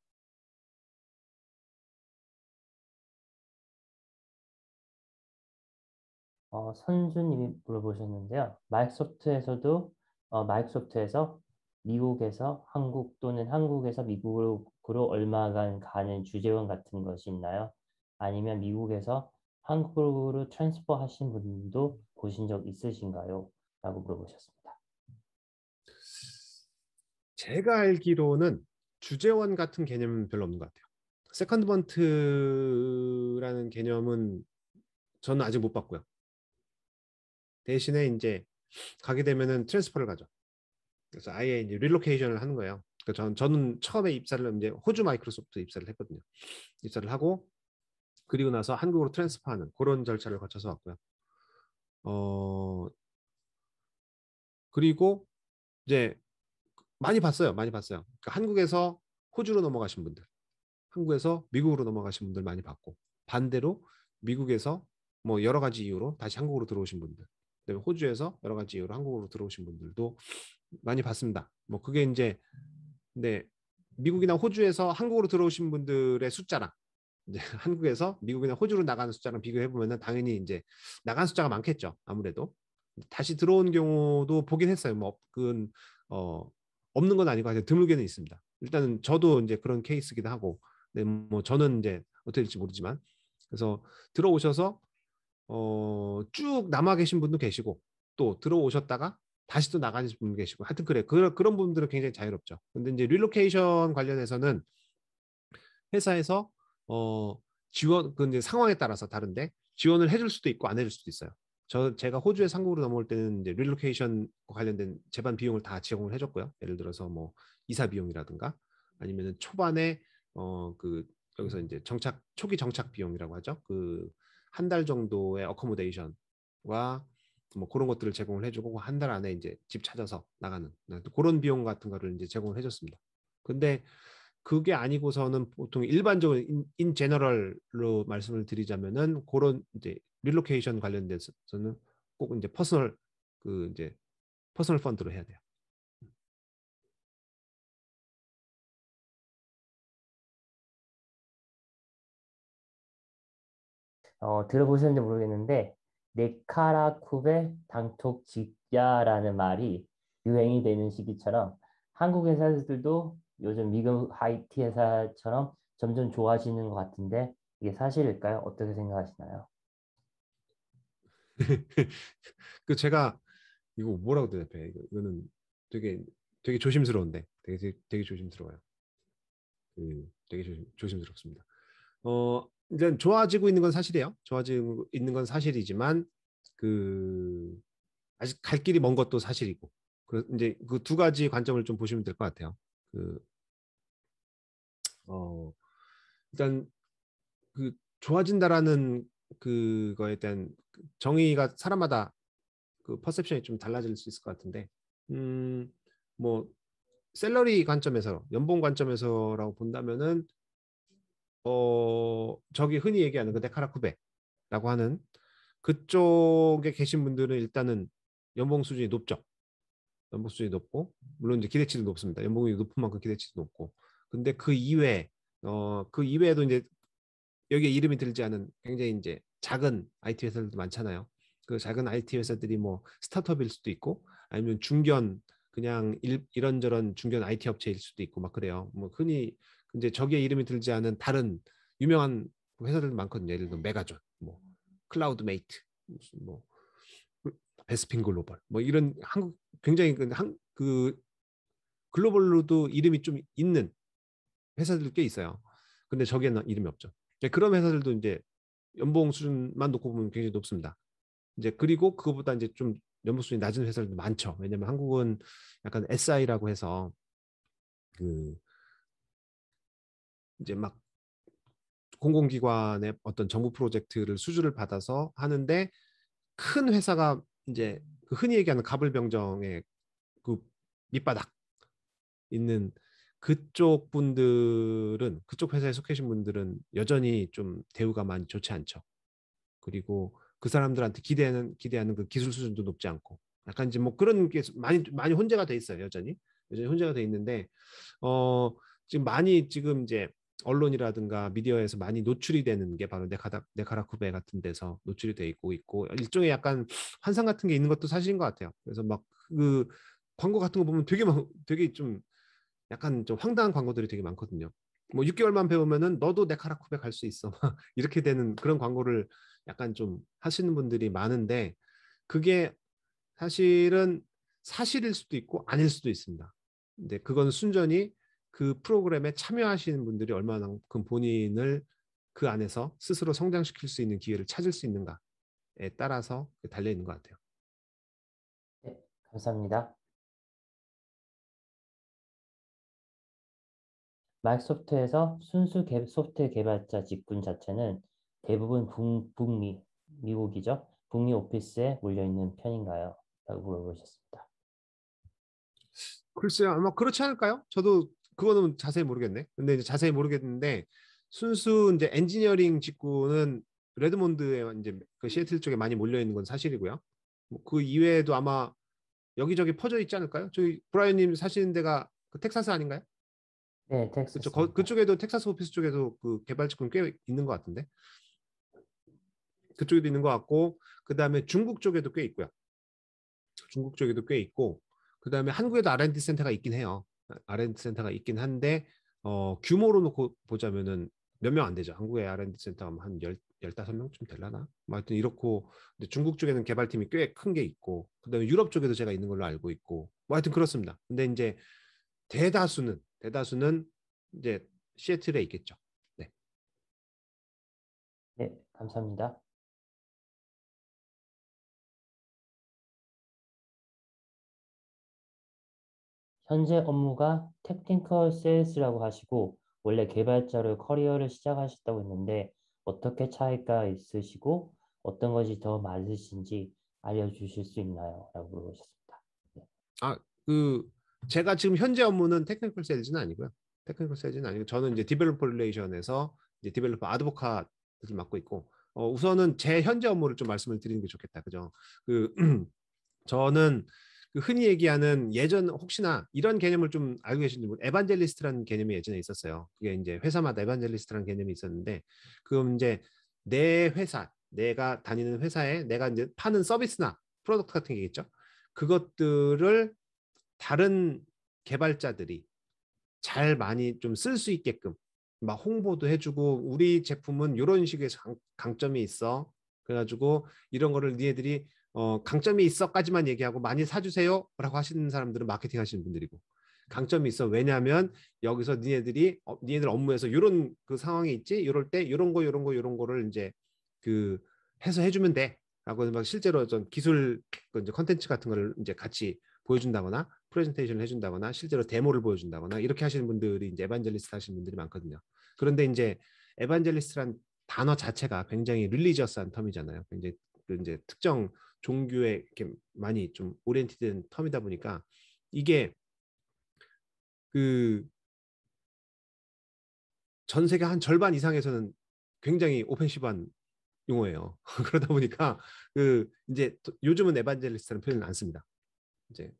어, 선주님이 물어보셨는데요. 마이크소프트에서도 어, 마이크소프트에서 미국에서 한국 또는 한국에서 미국으로 얼마간 가는 주재원 같은 것이 있나요? 아니면 미국에서 한국으로 트랜스퍼 하신 분도 보신 적 있으신가요? 라고 물어보셨습니다. 제가 알기로는 주재원 같은 개념은 별로 없는 것 같아요. 세컨드 번트라는 개념은 저는 아직 못 봤고요. 대신에 이제 가게 되면은 트랜스퍼를 가죠. 그래서 아예 이제 릴로케이션을 하는 거예요. 그러니까 저는, 저는 처음에 입사를 이제 호주 마이크로소프트 입사를 했거든요. 입사를 하고 그리고 나서 한국으로 트랜스파하는 그런 절차를 거쳐서 왔고요. 어 그리고 이제 많이 봤어요, 많이 봤어요. 그러니까 한국에서 호주로 넘어가신 분들, 한국에서 미국으로 넘어가신 분들 많이 봤고 반대로 미국에서 뭐 여러 가지 이유로 다시 한국으로 들어오신 분들, 그다음에 호주에서 여러 가지 이유로 한국으로 들어오신 분들도 많이 봤습니다. 뭐 그게 이제 네 미국이나 호주에서 한국으로 들어오신 분들의 숫자랑 이제 한국에서 미국이나 호주로 나가는 숫자랑 비교해 보면 당연히 이제 나간 숫자가 많겠죠. 아무래도 다시 들어온 경우도 보긴 했어요. 뭐그어 없는 건 아니고 하여 드물게는 있습니다. 일단은 저도 이제 그런 케이스기도 하고, 네, 뭐 저는 이제 어떻게 될지 모르지만 그래서 들어오셔서 어쭉 남아 계신 분도 계시고 또 들어오셨다가 다시 또 나가신 분도 계시고 하여튼 그래 그, 그런 분들은 굉장히 자유롭죠. 근데 이제 릴로케이션 관련해서는 회사에서 어, 지원 그 이제 상황에 따라서 다른데 지원을 해줄 수도 있고 안 해줄 수도 있어요. 저 제가 호주에상 한국으로 넘어올 때는 이제 릴로케이션 관련된 재반 비용을 다 제공을 해줬고요. 예를 들어서 뭐 이사 비용이라든가 아니면은 초반에 어 그 여기서 이제 정착 초기 정착 비용이라고 하죠. 그 한 달 정도의 어코모데이션과 뭐 그런 것들을 제공을 해주고 그 한달 안에 이제 집 찾아서 나가는 그런 비용 같은 거를 이제 제공을 해줬습니다. 근데 그게 아니고서는 보통 일반적으로 인, 인 제너럴로 말씀을 드리자면은 그런 이제 릴로케이션 관련돼서는 꼭 이제 퍼스널 그 이제 퍼스널 펀드로 해야 돼요. 어, 들어보셨는지 모르겠는데 네카라쿠베 당톡 직야라는 말이 유행이 되는 시기처럼 한국 회사들도 요즘 미금 하이티 회사처럼 점점 좋아지는 것 같은데 이게 사실일까요? 어떻게 생각하시나요? 그 제가 이거 뭐라고 대답해? 이거, 이거는 되게 되게 조심스러운데 되게 되게, 되게 조심스러워요. 음, 되게 조심, 조심스럽습니다. 어 일단 좋아지고 있는 건 사실이에요. 좋아지고 있는 건 사실이지만 그 아직 갈 길이 먼 것도 사실이고 그 이제 그 두 가지 관점을 좀 보시면 될 것 같아요. 그어 일단 그 좋아진다라는 그거에 대한 정의가 사람마다 그 퍼셉션이 좀 달라질 수 있을 것 같은데 음뭐 셀러리 관점에서 연봉 관점에서라고 본다면은 어 저기 흔히 얘기하는 그 데카라쿠베라고 하는 그쪽에 계신 분들은 일단은 연봉 수준이 높죠. 연봉 수준이 높고 물론 이제 기대치도 높습니다. 연봉이 높은 만큼 기대치도 높고 근데 그 이외 어 그 이외에도 이제 여기에 이름이 들지 않은 굉장히 이제 작은 IT 회사들도 많잖아요. 그 작은 IT 회사들이 뭐 스타트업일 수도 있고 아니면 중견 그냥 일, 이런저런 중견 IT 업체일 수도 있고 막 그래요. 뭐 흔히 이제 저기에 이름이 들지 않은 다른 유명한 회사들도 많거든요. 예를 들면 메가존, 뭐 클라우드 메이트, 뭐 베스핀 글로벌, 뭐 이런 한국 굉장히 그 한, 그 글로벌로도 이름이 좀 있는 회사들도 꽤 있어요. 근데 저기에는 이름이 없죠. 네, 그런 회사들도 이제 연봉 수준만 놓고 보면 굉장히 높습니다. 이제 그리고 그것보다 이제 좀 연봉 수준이 낮은 회사들도 많죠. 왜냐면 한국은 약간 SI라고 해서 그 이제 막 공공기관의 어떤 정부 프로젝트를 수주를 받아서 하는데 큰 회사가 이제 그 흔히 얘기하는 갑을 병정의그 밑바닥 있는 그쪽 분들은 그쪽 회사에 속해 계신 분들은 여전히 좀 대우가 많이 좋지 않죠. 그리고 그 사람들한테 기대하는 기대하는 그 기술 수준도 높지 않고 약간 이제 뭐 그런 게 많이 많이 혼재가 돼 있어요 여전히 여전히 혼재가 돼 있는데 어 지금 많이 지금 이제 언론이라든가 미디어에서 많이 노출이 되는 게 바로 네카다, 네카라쿠베 같은 데서 노출이 돼 있고 있고 일종의 약간 환상 같은 게 있는 것도 사실인 것 같아요. 그래서 막 그 광고 같은 거 보면 되게 막 되게 좀 약간 좀 황당한 광고들이 되게 많거든요. 뭐 6개월만 배우면은 너도 네카라쿱에 갈수 있어. 이렇게 되는 그런 광고를 약간 좀 하시는 분들이 많은데 그게 사실은 사실일 수도 있고 아닐 수도 있습니다. 근데 그건 순전히 그 프로그램에 참여하시는 분들이 얼마만큼 본인을 그 안에서 스스로 성장시킬 수 있는 기회를 찾을 수 있는가에 따라서 달려 있는 것 같아요. 네, 감사합니다. 마이크소프트에서 순수 개, 소프트 개발자 직군 자체는 대부분 북, 북미, 미국이죠. 북미 오피스에 몰려있는 편인가요? 라고 물어보셨습니다. 글쎄요. 아마 그렇지 않을까요? 저도 그거는 자세히 모르겠네. 근데 이제 자세히 모르겠는데 순수 이제 엔지니어링 직군은 레드몬드에 이제 그 시애틀 쪽에 많이 몰려 있는 건 사실이고요. 뭐 그 이외에도 아마 여기저기 퍼져 있지 않을까요? 저희 브라이언님 사시는 데가 그 텍사스 아닌가요? 네, 텍사스. 그쵸, 거, 그쪽에도 텍사스 오피스 쪽에도 그 개발 직군 꽤 있는 것 같은데. 그쪽에도 있는 것 같고 그 다음에 중국 쪽에도 꽤 있고요. 중국 쪽에도 꽤 있고 그 다음에 한국에도 R&D 센터가 있긴 해요. R&D 센터가 있긴 한데 어, 규모로 놓고 보자면은 몇 명 안 되죠. 한국의 R&D 센터가 한1 열다섯 명쯤 될라나? 뭐 하여튼 이렇고 근데 중국 쪽에는 개발팀이 꽤 큰 게 있고 그다음에 유럽 쪽에도 제가 있는 걸로 알고 있고 뭐 하여튼 그렇습니다. 근데 이제 대다수는 대다수는 이제 시애틀에 있겠죠. 네. 네, 감사합니다. 현재 업무가 테크니컬 세일스라고 하시고 원래 개발자로 커리어를 시작하셨다고 했는데 어떻게 차이가 있으시고 어떤 것이 더 맞으신지 알려주실 수 있나요? 라고 물어보셨습니다. 아, 그 제가 지금 현재 업무는 테크니컬 세일즈는 아니고요. 테크니컬 세일즈는 아니고 저는 이제 디벨로퍼 릴레이션에서 이제 디벨로퍼 아드보카를 맡고 있고 어, 우선은 제 현재 업무를 좀 말씀을 드리는 게 좋겠다. 그죠? 그 저는 그 흔히 얘기하는 예전 혹시나 이런 개념을 좀 알고 계신지 모르 에반젤리스트라는 개념이 예전에 있었어요. 그게 이제 회사마다 에반젤리스트라는 개념이 있었는데 그럼 이제 내 회사 내가 다니는 회사에 내가 이제 파는 서비스나 프로덕트 같은 게 있죠. 그것들을 다른 개발자들이 잘 많이 좀 쓸 수 있게끔 막 홍보도 해주고 우리 제품은 이런 식의 강, 점이 있어 그래가지고 이런 거를 니네들이 어, 강점이 있어까지만 얘기하고 많이 사주세요라고 하시는 사람들은 마케팅 하시는 분들이고 강점이 있어 왜냐하면 여기서 니네들이 어, 니네들 업무에서 이런 그 상황이 있지 이럴 때 이런 거 이런 거 이런 거를 이제 그 해서 해주면 돼라고 막 실제로 전 기술 그 이제 컨텐츠 같은 거를 이제 같이 보여준다거나 프레젠테이션을 해준다거나 실제로 데모를 보여준다거나 이렇게 하시는 분들이 이제 에반젤리스트 하시는 분들이 많거든요. 그런데 이제 에반젤리스트란 단어 자체가 굉장히 릴리지어스한 텀이잖아요. 굉장히 그 이제 특정 종교에 이렇게 많이 좀 오리엔티드된 텀이다 보니까 이게 그 전 세계 한 절반 이상에서는 굉장히 오펜시브한 용어예요. 그러다 보니까 그 이제 요즘은 에반젤리스트라는 표현을 안 씁니다. 이제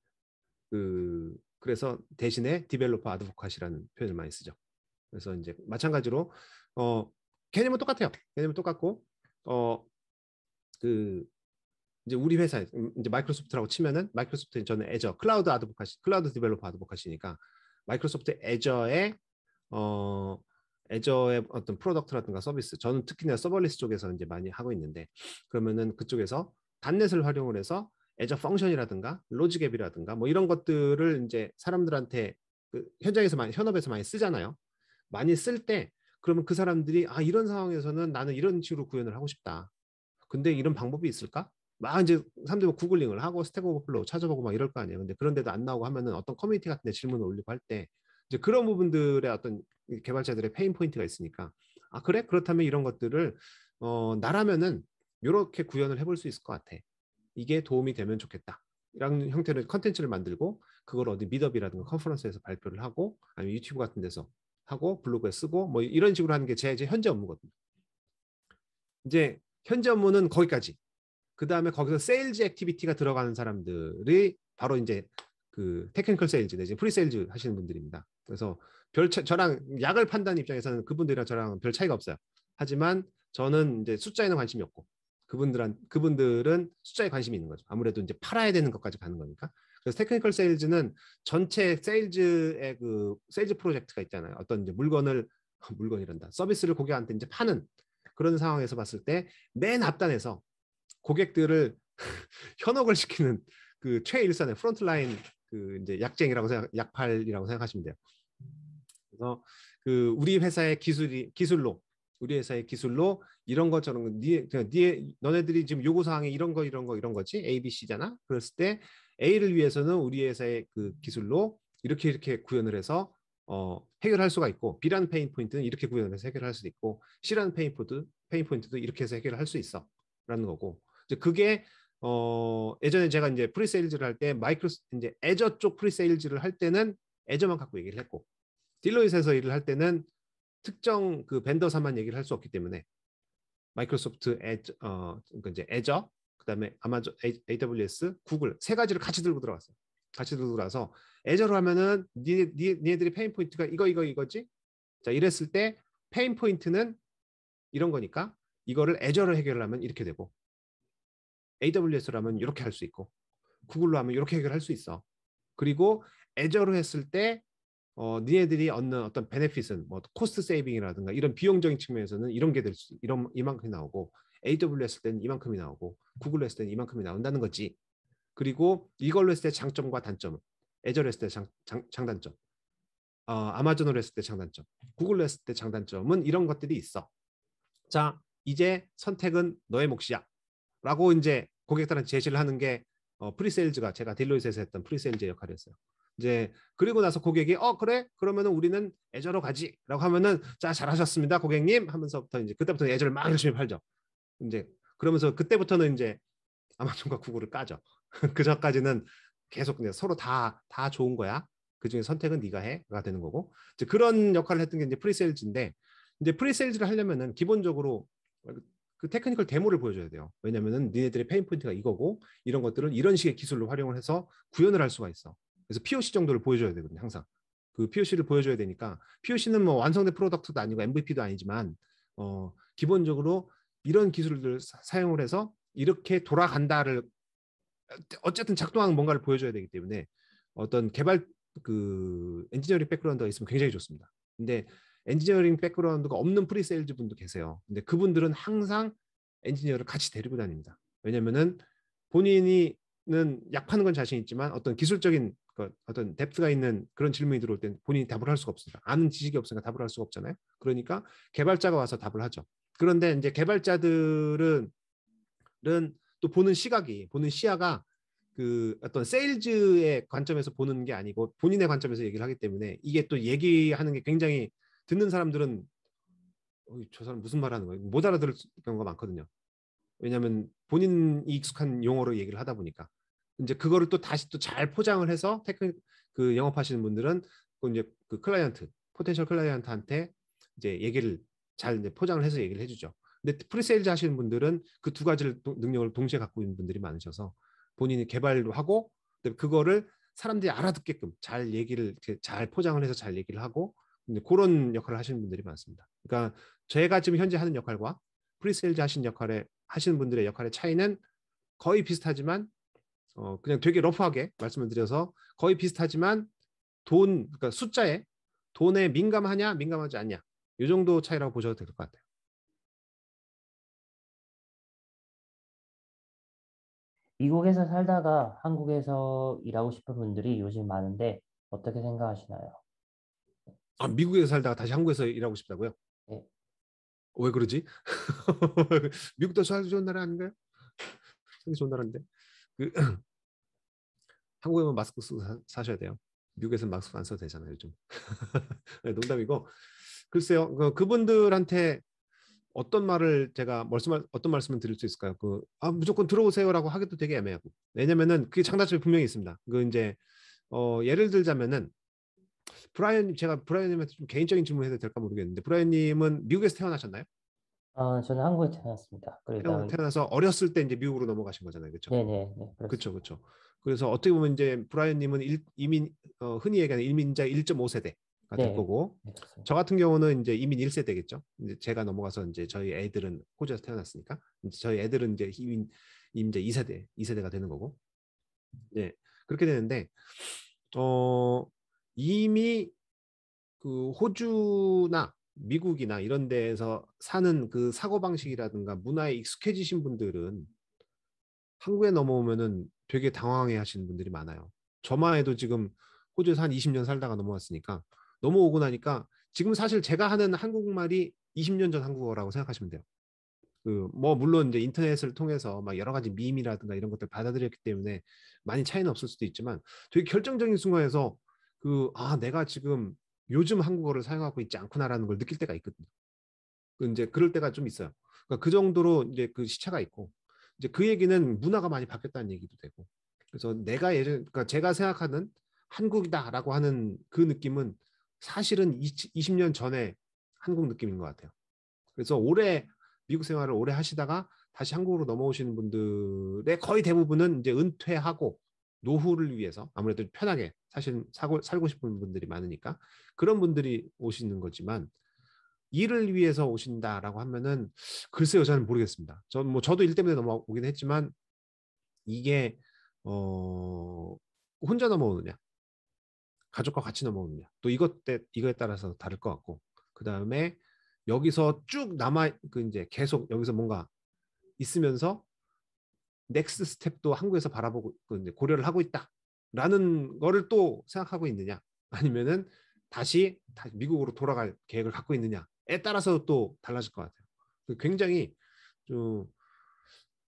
그 그래서 대신에 디벨로퍼 아드보카시라는 표현을 많이 쓰죠. 그래서 이제 마찬가지로 어 개념은 똑같아요. 개념은 똑같고 어그 이제 우리 회사 음, 이제 마이크로소프트라고 치면은 마이크로소프트는 저는 애저 클라우드 아드보카시 클라우드 디벨로퍼 아드보카시니까 마이크로소프트 애저의 어 애저의 어떤 프로덕트라든가 서비스 저는 특히나 서버리스 쪽에서 이제 많이 하고 있는데 그러면은 그쪽에서 단넷을 활용을 해서 애저 펑션이라든가 로지갭이라든가뭐 이런 것들을 이제 사람들한테 그 현장에서 많이 현업에서 많이 쓰잖아요. 많이 쓸 때 그러면 그 사람들이 아 이런 상황에서는 나는 이런 식으로 구현을 하고 싶다. 근데 이런 방법이 있을까? 막 이제 사람들이 뭐 구글링을 하고 스택 오버플로 찾아보고 막 이럴 거 아니에요. 근데 그런데도 안 나오고 하면은 어떤 커뮤니티 같은 데 질문을 올리고 할 때 이제 그런 부분들의 어떤 개발자들의 페인 포인트가 있으니까 아 그래 그렇다면 이런 것들을 어 나라면은 이렇게 구현을 해볼 수 있을 것 같아. 이게 도움이 되면 좋겠다. 이런 형태로 컨텐츠를 만들고 그걸 어디 미더비라든가 컨퍼런스에서 발표를 하고 아니면 유튜브 같은 데서 하고 블로그에 쓰고 뭐 이런 식으로 하는 게제 이제 현재 업무거든요. 이제 현재 업무는 거기까지. 그 다음에 거기서 세일즈 액티비티가 들어가는 사람들이 바로 이제 그 테크니컬 세일즈 내지 프리 세일즈 하시는 분들입니다. 그래서 별 차, 저랑 약을 판단 입장에서는 그분들이랑 저랑 별 차이가 없어요. 하지만 저는 이제 숫자에는 관심이 없고 그분들한 그분들은 숫자에 관심이 있는 거죠. 아무래도 이제 팔아야 되는 것까지 가는 거니까. 그래서 테크니컬 세일즈는 전체 세일즈의 그 세일즈 프로젝트가 있잖아요. 어떤 이제 물건을 물건이란다. 서비스를 고객한테 이제 파는 그런 상황에서 봤을 때 맨 앞단에서 고객들을 현혹을 시키는 그 최일선의 프론트라인 그 이제 약쟁이라고 생각 약팔이라고 생각하시면 돼요. 그래서 그 우리 회사의 기술이 기술로 우리 회사의 기술로 이런 것 저런 거 니네 니네 너네들이 지금 요구 사항에 이런 거 이런 거 이런 거지 A, B, C잖아. 그랬을 때 A를 위해서는 우리 회사의 그 기술로 이렇게 이렇게 구현을 해서 어, 해결할 수가 있고 B라는 페인 포인트는 이렇게 구현을 해서 해결할 수도 있고 C라는 페인 포인트 페인 포인트도 이렇게 해서 해결할 수 있어라는 거고 이제 그게 어, 예전에 제가 이제 프리세일즈를 할 때 마이크로 이제 애저 쪽 프리세일즈를 할 때는 애저만 갖고 얘기를 했고 딜로이트에서 일을 할 때는 특정 그 벤더사만 얘기를 할 수 없기 때문에 마이크로소프트 애저, 어, 그러니까 이제 애저 그다음에 아마존 AWS 구글 세 가지를 같이 들고 들어갔어요. 같이 들고 들어가서 애저로 하면은 니네, 니네, 들이 페인 포인트가 이거 이거 이거지. 자 이랬을 때 페인 포인트는 이런 거니까 이거를 애저로 해결하면 을 이렇게 되고 AWS로 하면 이렇게 할 수 있고 구글로 하면 이렇게 해결할 수 있어. 그리고 애저로 했을 때 어, 니네들이 얻는 어떤 베네핏은 뭐 코스트 세이빙이라든가 이런 비용적인 측면에서는 이런 게 될 수, 이런 이만큼이 나오고 AWS 했을 때는 이만큼이 나오고 구글 했을 때는 이만큼이 나온다는 거지. 그리고 이걸로 했을 때 장점과 단점, 애절 했을 때 장, 장, 장단점, 어, 아마존으로 했을 때 장단점, 구글로 했을 때 장단점은 이런 것들이 있어. 자, 이제 선택은 너의 몫이야. 라고 이제 고객들한테 제시를 하는 게 어, 프리세일즈가 제가 딜로이트에서 했던 프리세일즈의 역할이었어요. 이제 그리고 나서 고객이 어 그래 그러면은 우리는 애저로 가지라고 하면은 자 잘하셨습니다 고객님 하면서부터 이제 그때부터 애저를 막 열심히 팔죠 이제 그러면서 그때부터는 이제 아마존과 구글을 까죠 그 전까지는 계속 그냥 서로 다 다 좋은 거야 그 중에 선택은 네가 해가 되는 거고 이제 그런 역할을 했던 게 이제 프리세일즈인데 이제 프리세일즈를 하려면은 기본적으로 그 테크니컬 데모를 보여줘야 돼요. 왜냐면은 니네들의 페인 포인트가 이거고 이런 것들을 이런 식의 기술로 활용을 해서 구현을 할 수가 있어. 그래서 POC 정도를 보여줘야 되거든요, 항상. 그 POC를 보여줘야 되니까 POC는 뭐 완성된 프로덕트도 아니고 MVP도 아니지만 어, 기본적으로 이런 기술들을 사, 사용을 해서 이렇게 돌아간다를 어쨌든 작동하는 뭔가를 보여줘야 되기 때문에 어떤 개발 그 엔지니어링 백그라운드가 있으면 굉장히 좋습니다. 근데 엔지니어링 백그라운드가 없는 프리세일즈 분도 계세요. 근데 그분들은 항상 엔지니어를 같이 데리고 다닙니다. 왜냐면은 본인이는 약 파는 건 자신 있지만 어떤 기술적인 그 어떤 뎁스가 있는 그런 질문이 들어올 땐 본인이 답을 할 수가 없습니다. 아는 지식이 없으니까 답을 할 수가 없잖아요. 그러니까 개발자가 와서 답을 하죠. 그런데 이제 개발자들은 또 보는 시각이 보는 시야가 그 어떤 세일즈의 관점에서 보는 게 아니고 본인의 관점에서 얘기를 하기 때문에 이게 또 얘기하는 게 굉장히 듣는 사람들은 어이, 저 사람 무슨 말 하는 거예요? 못 알아들을 경우가 많거든요. 왜냐하면 본인이 익숙한 용어로 얘기를 하다 보니까 이제 그거를 또 다시 또 잘 포장을 해서 테크 그 영업하시는 분들은 그 이제 그 클라이언트 포텐셜 클라이언트한테 이제 얘기를 잘 이제 포장을 해서 얘기를 해주죠. 근데 프리세일즈 하시는 분들은 그 두 가지를 능력을 동시에 갖고 있는 분들이 많으셔서 본인이 개발도 하고 그거를 사람들이 알아듣게끔 잘 얘기를 잘 포장을 해서 잘 얘기를 하고 그런 역할을 하시는 분들이 많습니다. 그러니까 제가 지금 현재 하는 역할과 프리세일즈 하신 역할에 하시는 분들의 역할의 차이는 거의 비슷하지만 어, 그냥 되게 러프하게 말씀을 드려서 거의 비슷하지만 돈, 그러니까 숫자에 돈에 민감하냐, 민감하지 않냐 이 정도 차이라고 보셔도 될 것 같아요. 미국에서 살다가 한국에서 일하고 싶은 분들이 요즘 많은데 어떻게 생각하시나요? 아, 미국에서 살다가 다시 한국에서 일하고 싶다고요? 네. 왜 그러지? 미국도 살기 좋은 나라 아닌가요? 살기 좋은 나라인데. 그, 한국에만 마스크 쓰고 사, 셔야 돼요. 미국에서는 마스크 안 써도 되잖아요, 요즘. 네, 농담이고. 글쎄요, 그, 그분들한테 어떤 말을 제가 말씀 을 어떤 말씀을 드릴 수 있을까요? 그 아, 무조건 들어오세요라고 하기도 되게 애매하고 왜냐면은 그게 장단점이 분명히 있습니다. 그 이제 어, 예를 들자면은 브라이언님 제가 브라이언님한테 좀 개인적인 질문해도 을 될까 모르겠는데 브라이언님은 미국에서 태어나셨나요? 아, 저는 한국에 태어났습니다. 그러니 태어나, 서 어렸을 때 이제 미국으로 넘어가신 거잖아요, 그렇죠? 네네, 네, 그렇죠, 그렇죠. 그래서 어떻게 보면 이제 브라이언님은 일, 이민 어, 흔히 얘기하는 이민자 1.5세대. 같을 네, 거고 네, 저 같은 경우는 이제 이민 1세대겠죠. 이제 제가 넘어가서 이제 저희 애들은 호주에서 태어났으니까 이제 저희 애들은 이제 이민 이민자 2세대 2세대가 되는 거고 네 그렇게 되는데 어 이미 그 호주나 미국이나 이런 데에서 사는 그 사고방식이라든가 문화에 익숙해지신 분들은 한국에 넘어오면은 되게 당황해 하시는 분들이 많아요. 저만 해도 지금 호주에서 한 20년 살다가 넘어왔으니까 넘어오고 나니까 지금 사실 제가 하는 한국말이 20년 전 한국어라고 생각하시면 돼요. 그 뭐 물론 이제 인터넷을 통해서 막 여러 가지 밈이라든가 이런 것들 받아들였기 때문에 많이 차이는 없을 수도 있지만 되게 결정적인 순간에서 그 아 내가 지금 요즘 한국어를 사용하고 있지 않구나라는 걸 느낄 때가 있거든요. 이제 그 그럴 때가 좀 있어요. 그러니까 그 정도로 이제 그 시차가 있고 이제 그 얘기는 문화가 많이 바뀌었다는 얘기도 되고 그래서 내가 예전 그러니까 제가 생각하는 한국이다라고 하는 그 느낌은 사실은 20, 년 전에 한국 느낌인 것 같아요. 그래서 오래 미국 생활을 오래 하시다가 다시 한국으로 넘어오시는 분들의 거의 대부분은 이제 은퇴하고 노후를 위해서 아무래도 편하게 사실 사고, 살고 싶은 분들이 많으니까 그런 분들이 오시는 거지만 일을 위해서 오신다라고 하면은 글쎄요 저는 모르겠습니다. 전 뭐 저도 일 때문에 넘어오긴 했지만 이게 어 혼자 넘어오느냐 가족과 같이 넘어오느냐 또 이것 때 이거에 따라서 다를 것 같고 그 다음에 여기서 쭉 남아 그 이제 계속 여기서 뭔가 있으면서 넥스트 스텝도 한국에서 바라보고 고려를 하고 있다라는 거를 또 생각하고 있느냐 아니면은 다시, 다시 미국으로 돌아갈 계획을 갖고 있느냐에 따라서 또 달라질 것 같아요. 그 굉장히 좀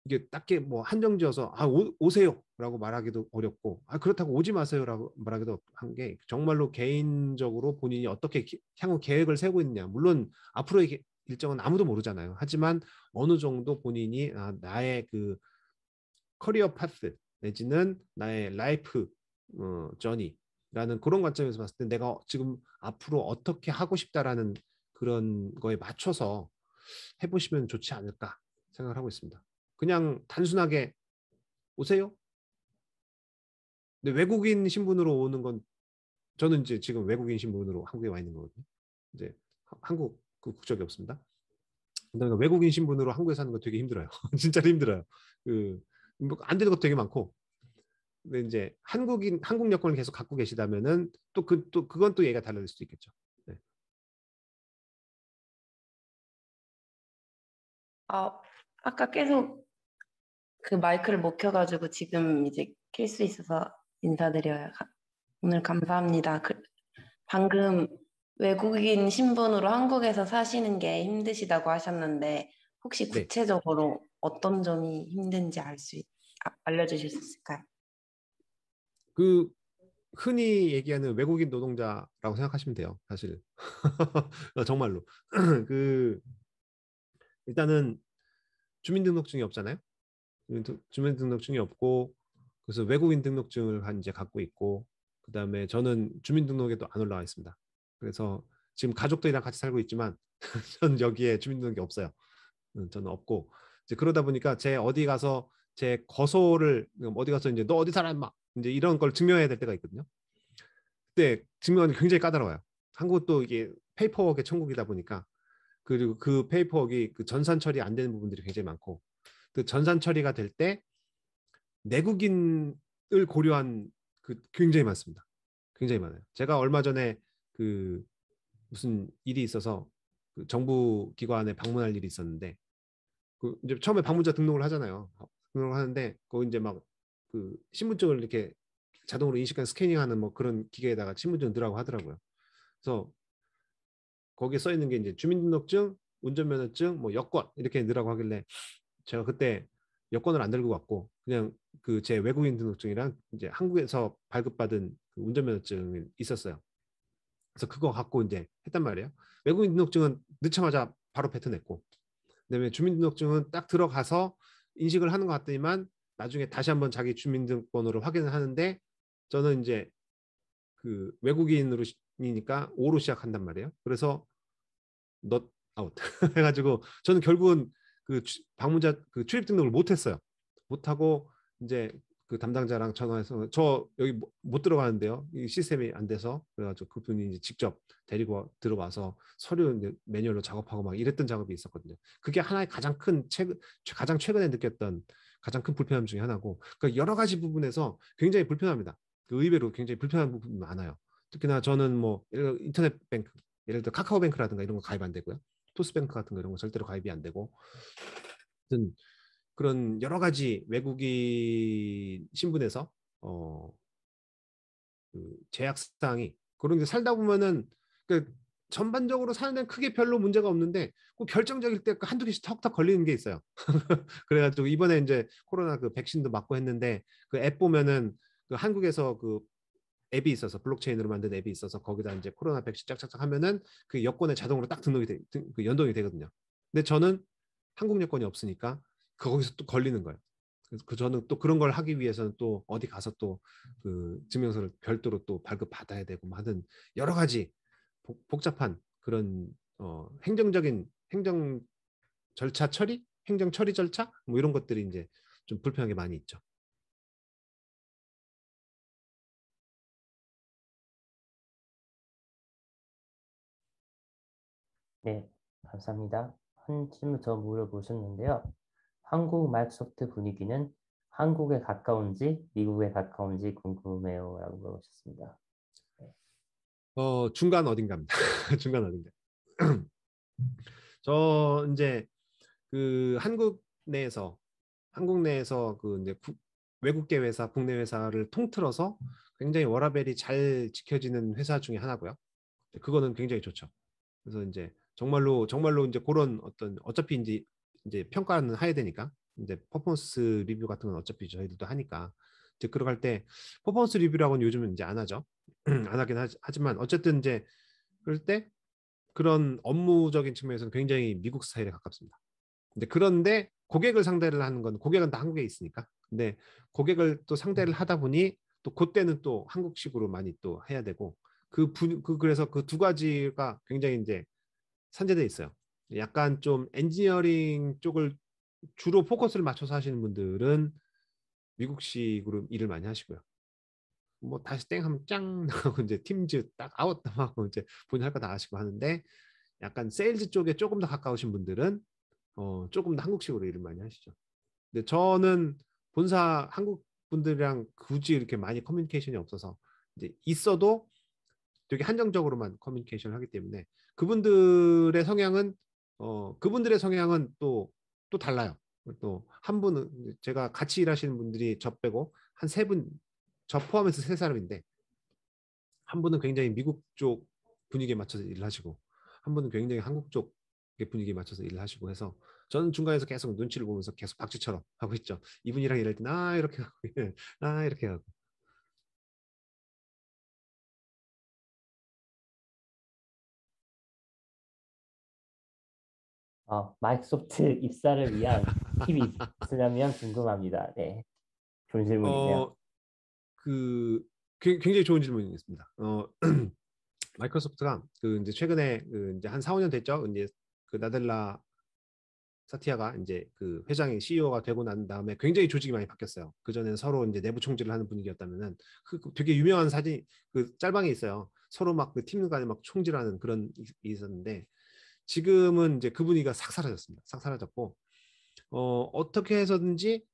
이게 딱히 뭐 한정지어서 아 오, 세요라고 말하기도 어렵고 아 그렇다고 오지 마세요라고 말하기도 한 게 정말로 개인적으로 본인이 어떻게 기, 향후 계획을 세우고 있냐 물론 앞으로의 일정은 아무도 모르잖아요 하지만 어느 정도 본인이 아, 나의 그 커리어 파스 내지는 나의 라이프 어, 저니라는 그런 관점에서 봤을 때 내가 지금 앞으로 어떻게 하고 싶다라는 그런 거에 맞춰서 해보시면 좋지 않을까 생각을 하고 있습니다. 그냥 단순하게 오세요. 근데 외국인 신분으로 오는 건 저는 이제 지금 외국인 신분으로 한국에 와 있는 거거든요. 이제 한국 그 국적이 없습니다. 그러니까 외국인 신분으로 한국에 사는 거 되게 힘들어요. 진짜로 힘들어요. 그뭐 안 되는 것도 되게 많고 근데 이제 한국인 한국 여권을 계속 갖고 계시다면은 또 그 또 그, 그건 또 얘가 달라질 수도 있겠죠. 네. 아 아까 계속 그 마이크를 못 켜가지고 지금 이제 킬수 있어서 인사드려요. 오늘 감사합니다. 그, 방금 외국인 신분으로 한국에서 사시는 게 힘드시다고 하셨는데 혹시 네. 구체적으로 네. 어떤 점이 힘든지 알수 아, 알려주실 수 있을까요? 그 흔히 얘기하는 외국인 노동자라고 생각하시면 돼요. 사실 정말로 그 일단은 주민등록증이 없잖아요. 주민등록증이 없고 그래서 외국인 등록증을 이제 갖고 있고 그 다음에 저는 주민등록에도 안 올라와 있습니다. 그래서 지금 가족들이랑 같이 살고 있지만 저는 여기에 주민등록이 없어요. 음, 저는 없고 이제 그러다 보니까 제 어디 가서 제 거소를 어디 가서 이제 너 어디 사람 막 이제 이런 걸 증명해야 될 때가 있거든요. 그때 증명하는 굉장히 까다로워요. 한국도 이게 페이퍼웍의 천국이다 보니까 그리고 그 페이퍼웍이 그 전산 처리 안 되는 부분들이 굉장히 많고 그 전산 처리가 될 때 내국인을 고려한 그 굉장히 많습니다. 굉장히 많아요. 제가 얼마 전에 그 무슨 일이 있어서 그 정부 기관에 방문할 일이 있었는데 그 이제 처음에 방문자 등록을 하잖아요. 등록을 하는데 거 이제 막 그 신분증을 이렇게 자동으로 인식한 스캐닝하는 뭐 그런 기계에다가 신분증 넣으라고 하더라고요. 그래서 거기에 써 있는 게 이제 주민등록증, 운전면허증, 뭐 여권 이렇게 넣으라고 하길래 제가 그때 여권을 안 들고 갔고 그냥 그 제 외국인 등록증이랑 이제 한국에서 발급받은 그 운전면허증이 있었어요. 그래서 그거 갖고 이제 했단 말이에요. 외국인 등록증은 늦자마자 바로 뱉어냈고 그다음에 주민등록증은 딱 들어가서 인식을 하는 것 같더니만 나중에 다시 한번 자기 주민등록번호를 확인을 하는데 저는 이제 그 외국인으로니까 5로 시작한단 말이에요. 그래서 넛 아웃 해가지고 저는 결국은 그 방문자 그 출입 등록을 못했어요. 못하고 이제 그 담당자랑 전화해서 저 여기 못 들어가는데요. 이 시스템이 안 돼서 그래가지고 그분이 이제 직접 데리고 들어와서 서류 매뉴얼로 작업하고 막 이랬던 작업이 있었거든요. 그게 하나의 가장 큰 최근 가장 최근에 느꼈던 가장 큰 불편함 중에 하나고 그 여러 가지 부분에서 굉장히 불편합니다. 그 의외로 굉장히 불편한 부분이 많아요. 특히나 저는 뭐 인터넷 뱅크 예를 들어 카카오뱅크라든가 이런 거 가입 안 되고요. 토스뱅크 같은 거 이런 거 절대로 가입이 안 되고 하여튼 그런 여러 가지 외국인 신분에서 어, 그 제약 사항이 그런 게 살다 보면은 그 전반적으로 사는 데는 크게 별로 문제가 없는데 꼭 그 결정적일 때 그 한두 개씩 턱턱 걸리는 게 있어요. 그래가지고 이번에 이제 코로나 그 백신도 맞고 했는데 그 앱 보면은 그 한국에서 그 앱이 있어서 블록체인으로 만든 앱이 있어서 거기다 이제 코로나 백신 짝짝짝 하면은 그 여권에 자동으로 딱 등록이 돼, 등, 그 연동이 되거든요. 근데 저는 한국 여권이 없으니까 거기서 또 걸리는 거예요. 그래서 그 저는 또 그런 걸 하기 위해서는 또 어디 가서 또 그 증명서를 별도로 또 발급 받아야 되고 뭐 하는 여러 가지 복잡한 그런 어, 행정적인 행정 절차 처리, 행정 처리 절차 뭐 이런 것들이 이제 좀 불편하게 많이 있죠. 네, 감사합니다. 한 질문 더 물어보셨는데요. 한국 마이크로소프트 분위기는 한국에 가까운지 미국에 가까운지 궁금해요 라고 물어보셨습니다. 네. 어, 중간 어딘가입니다. 중간 어딘가. 저 이제 그 한국 내에서 한국 내에서 그 이제 국, 외국계 회사, 국내 회사를 통틀어서 굉장히 워라벨이 잘 지켜지는 회사 중에 하나고요. 그거는 굉장히 좋죠. 그래서 이제 정말로 정말로 이제 그런 어떤 어차피 이제 이제 평가는 해야 되니까 이제 퍼포먼스 리뷰 같은 건 어차피 저희들도 하니까 이제 들어갈 때 퍼포먼스 리뷰라고는 요즘은 이제 안 하죠. 안 하긴 하지만 어쨌든 이제 그럴 때 그런 업무적인 측면에서는 굉장히 미국 스타일에 가깝습니다. 근데 그런데 고객을 상대를 하는 건 고객은 다 한국에 있으니까. 근데 고객을 또 상대를 하다 보니 또 그때는 또 한국식으로 많이 또 해야 되고 그 분, 그 그래서 그 두 가지가 굉장히 이제 산재돼 있어요. 약간 좀 엔지니어링 쪽을 주로 포커스를 맞춰서 하시는 분들은 미국식으로 일을 많이 하시고요. 뭐 다시 땡 하면 짱 나고 이제 팀즈 딱 아웃 하고 이제 본인 할 거 다 하시고 하는데 약간 세일즈 쪽에 조금 더 가까우신 분들은 어 조금 더 한국식으로 일을 많이 하시죠. 근데 저는 본사 한국 분들이랑 굳이 이렇게 많이 커뮤니케이션이 없어서 이제 있어도 되게 한정적으로만 커뮤니케이션을 하기 때문에 그분들의 성향은 어, 그분들의 성향은 또, 또 달라요. 또 한 분은 제가 같이 일하시는 분들이 저 빼고 한 세 분, 저 포함해서 세 사람인데 한 분은 굉장히 미국 쪽 분위기에 맞춰서 일을 하시고 한 분은 굉장히 한국 쪽 분위기에 맞춰서 일을 하시고 해서 저는 중간에서 계속 눈치를 보면서 계속 박쥐처럼 하고 있죠. 이분이랑 일할 때나 이렇게 하고 나 이렇게 하고 어, 마이크소프트 입사를 위한 팁이 있으면 궁금합니다. 네, 좋은 질문이네요. 어, 그, 그 굉장히 좋은 질문이었습니다. 어, 마이크로소프트가 그 이제 최근에 그 이제 한 4, 5년 됐죠. 이제 그 나델라 사티아가 이제 그 회장이 CEO가 되고 난 다음에 굉장히 조직이 많이 바뀌었어요. 그 전에는 서로 이제 내부 총질을 하는 분위기였다면은 그, 그 되게 유명한 사진 그 짤방이 있어요. 서로 막그팀 간에 막 총질하는 그런 있었는데 지금은 이제 그 분위기가 싹 사라졌습니다. 싹 사라졌고 어, 어떻게 해서든지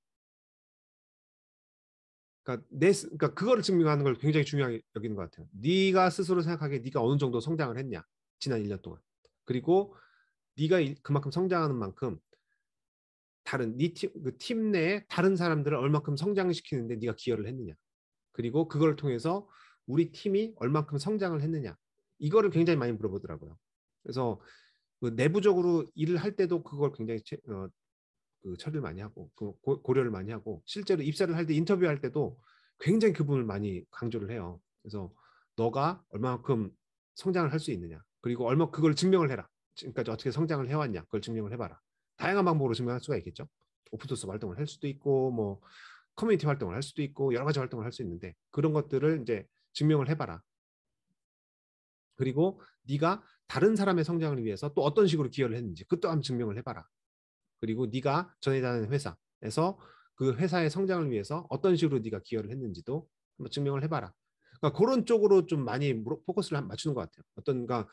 그러니까 내 그러니까 그거를 증명하는 걸 굉장히 중요하게 여기는 것 같아요. 네가 스스로 생각하기에 네가 어느 정도 성장을 했냐 지난 1년 동안 그리고 네가 그만큼 성장하는 만큼 다른 네 팀 그팀 그 내에 다른 사람들을 얼마큼 성장시키는데 네가 기여를 했느냐 그리고 그걸 통해서 우리 팀이 얼마큼 성장을 했느냐 이거를 굉장히 많이 물어보더라고요. 그래서 그 내부적으로 일을 할 때도 그걸 굉장히 체, 어, 그 처리를 많이 하고 그 고, 려를 많이 하고 실제로 입사를 할 때 인터뷰할 때도 굉장히 그분을 많이 강조를 해요. 그래서 너가 얼마만큼 성장을 할 수 있느냐 그리고 얼마 그걸 증명을 해라. 지금까지 어떻게 성장을 해왔냐 그걸 증명을 해봐라. 다양한 방법으로 증명할 수가 있겠죠. 오픈소스 활동을 할 수도 있고 뭐 커뮤니티 활동을 할 수도 있고 여러 가지 활동을 할 수 있는데 그런 것들을 이제 증명을 해봐라. 그리고 네가 다른 사람의 성장을 위해서 또 어떤 식으로 기여를 했는지 그것도한번 증명을 해봐라. 그리고 네가 전에 다니는 회사에서 그 회사의 성장을 위해서 어떤 식으로 네가 기여를 했는지도 한번 증명을 해봐라. 그러니까 그런 쪽으로 좀 많이 포커스를 맞추는 것 같아요. 어떤 그러니까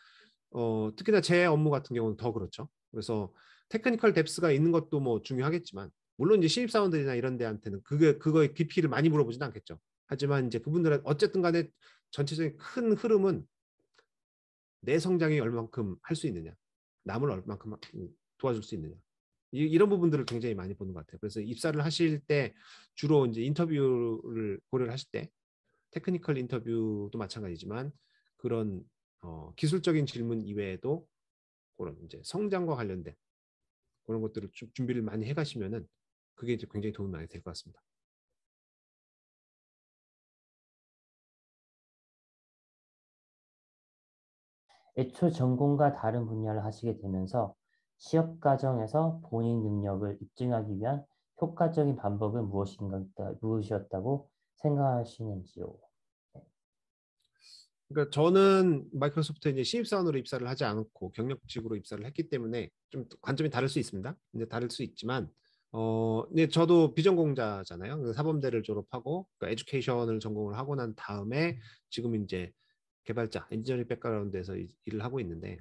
어, 특히나 제 업무 같은 경우는 더 그렇죠. 그래서 테크니컬 뎁스가 있는 것도 뭐 중요하겠지만 물론 이제 신입 사원들이나 이런 데한테는 그게 그거의 깊이를 많이 물어보진 않겠죠. 하지만 이제 그분들은 어쨌든 간에 전체적인 큰 흐름은 내 성장이 얼만큼 할 수 있느냐, 남을 얼만큼 음, 도와줄 수 있느냐. 이, 런 부분들을 굉장히 많이 보는 것 같아요. 그래서 입사를 하실 때 주로 이제 인터뷰를 고려를 하실 때 테크니컬 인터뷰도 마찬가지지만 그런 어, 기술적인 질문 이외에도 그런 이제 성장과 관련된 그런 것들을 준비를 많이 해가시면은 그게 이제 굉장히 도움이 많이 될 것 같습니다. 애초 전공과 다른 분야를 하시게 되면서 취업 과정에서 본인 능력을 입증하기 위한 효과적인 방법은 무엇인가 무엇이었다고 생각하시는지요? 네. 그러니까 저는 마이크로소프트에 이제 신입사원으로 입사를 하지 않고 경력직으로 입사를 했기 때문에 좀 관점이 다를 수 있습니다. 근데 다를 수 있지만 어, 근 네, 저도 비전공자잖아요. 사범대를 졸업하고 그러니까 에듀케이션을 전공을 하고 난 다음에 지금 이제 개발자, 엔지니어링 백그라운드에서 일을 하고 있는데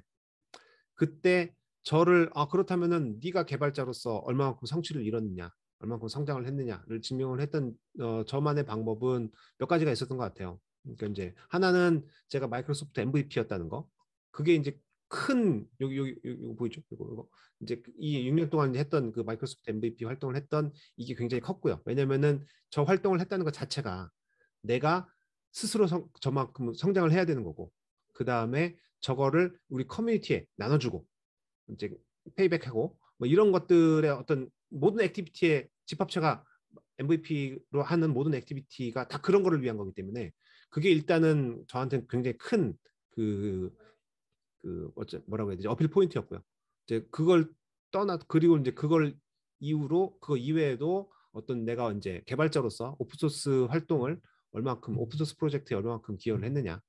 그때 저를 아 그렇다면은 네가 개발자로서 얼마만큼 성취를 이뤘느냐, 얼마만큼 성장을 했느냐를 증명을 했던 어, 저만의 방법은 몇 가지가 있었던 것 같아요. 그러니까 이제 하나는 제가 마이크로소프트 MVP였다는 거. 그게 이제 큰 여기 여기 이거 보이죠? 이거 이거 이제 이 6년 동안 했던 그 마이크로소프트 MVP 활동을 했던 이게 굉장히 컸고요. 왜냐면은 저 활동을 했다는 것 자체가 내가 스스로 성, 저만큼 성장을 해야 되는 거고 그 다음에 저거를 우리 커뮤니티에 나눠주고 이제 페이백하고 뭐 이런 것들의 어떤 모든 액티비티의 집합체가 MVP로 하는 모든 액티비티가 다 그런 거를 위한 거기 때문에 그게 일단은 저한테는 굉장히 큰그 그, 그 어째 뭐라고 해야 되지 어필 포인트였고요. 이제 그걸 떠나 그리고 이제 그걸 이후로 그거 이외에도 어떤 내가 이제 개발자로서 오픈소스 활동을 얼마큼 음. 오픈소스 프로젝트에 얼마큼 기여를 했느냐.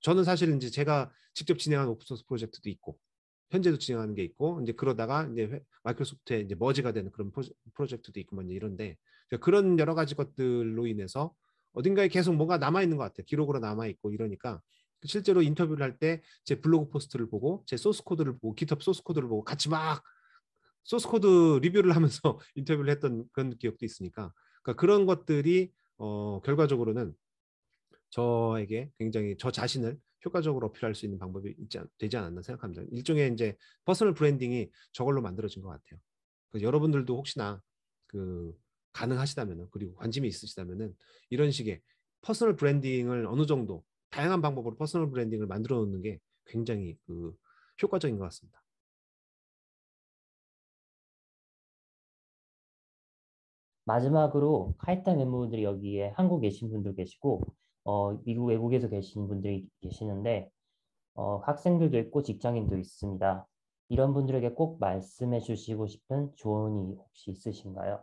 저는 사실 이제 제가 직접 진행한 오픈소스 프로젝트도 있고 현재도 진행하는 게 있고 이제 그러다가 이제 마이크로소프트에 이제 머지가 되는 그런 프로젝트도 있고 뭐 이런데 그러니까 그런 여러 가지 것들로 인해서 어딘가에 계속 뭔가 남아 있는 것 같아요. 기록으로 남아 있고 이러니까 실제로 인터뷰를 할 때 제 블로그 포스트를 보고 제 소스 코드를 보고 깃헙 소스 코드를 보고 같이 막 소스 코드 리뷰를 하면서 인터뷰를 했던 그런 기억도 있으니까 그러니까 그런 것들이 어, 결과적으로는 저에게 굉장히 저 자신을 효과적으로 어필할 수 있는 방법이 있지 않, 되지 않았나 생각합니다. 일종의 이제 퍼스널 브랜딩이 저걸로 만들어진 것 같아요. 그래서 여러분들도 혹시나 그 가능하시다면 그리고 관심이 있으시다면은 이런 식의 퍼스널 브랜딩을 어느 정도 다양한 방법으로 퍼스널 브랜딩을 만들어 놓는 게 굉장히 그 효과적인 것 같습니다. 마지막으로 카이타 멤버분들이 여기에 한국 에 계신 분들 계시고 어, 미국 외국에서 계신 분들이 계시는데 어, 학생들도 있고 직장인도 있습니다. 이런 분들에게 꼭 말씀해 주시고 싶은 조언이 혹시 있으신가요?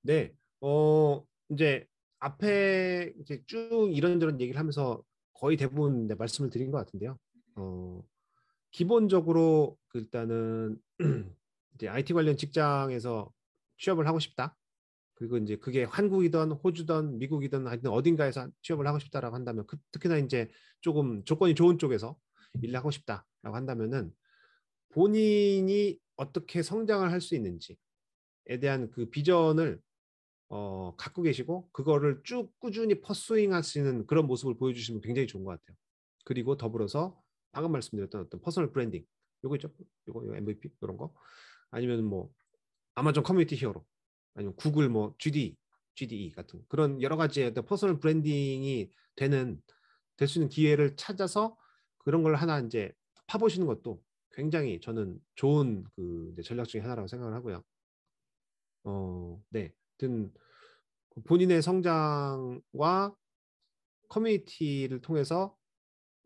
네, 어, 이제 앞에 이제 쭉 이런저런 얘기를 하면서 거의 대부분 네, 말씀을 드린 것 같은데요. 어, 기본적으로 그 일단은 이제 IT 관련 직장에서 취업을 하고 싶다. 그리고 이제 그게 한국이든 호주든 미국이든 하여튼 어딘가에서 취업을 하고 싶다라고 한다면 그, 특히나 이제 조금 조건이 좋은 쪽에서 일을 하고 싶다라고 한다면은 본인이 어떻게 성장을 할 수 있는지에 대한 그 비전을 어, 갖고 계시고 그거를 쭉 꾸준히 퍼스윙할 수 있는 그런 모습을 보여주시면 굉장히 좋은 것 같아요. 그리고 더불어서 방금 말씀드렸던 어떤 퍼스널 브랜딩 요거 있죠? 요거, 요 MVP 이런 거 아니면 뭐 아마존 커뮤니티 히어로 아니면 구글 뭐 GD, GDE e 같은 그런 여러 가지 어떤 퍼스널 브랜딩이 되는 될 수 있는 기회를 찾아서 그런 걸 하나 이제 파보시는 것도 굉장히 저는 좋은 그 전략 중에 하나라고 생각을 하고요. 어, 네. 하 본인의 성장과 커뮤니티를 통해서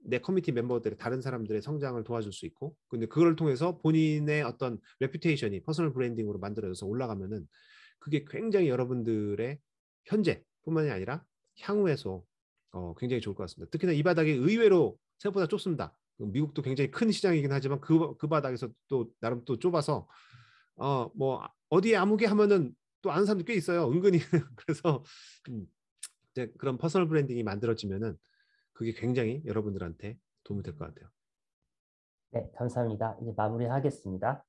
내 커뮤니티 멤버들의 다른 사람들의 성장을 도와줄 수 있고 근데 그걸 통해서 본인의 어떤 레퓨테이션이 퍼스널 브랜딩으로 만들어져서 올라가면은 그게 굉장히 여러분들의 현재뿐만이 아니라 향후에서 어, 굉장히 좋을 것 같습니다. 특히나 이 바닥이 의외로 생각보다 좁습니다. 미국도 굉장히 큰 시장이긴 하지만 그, 그 바닥에서 또 나름 또 좁아서 어, 뭐 어디에 아무게 하면은 또 아는 사람도 꽤 있어요. 은근히 그래서 음, 이제 그런 퍼스널 브랜딩이 만들어지면은 그게 굉장히 여러분들한테 도움이 될 것 같아요. 네, 감사합니다. 이제 마무리하겠습니다.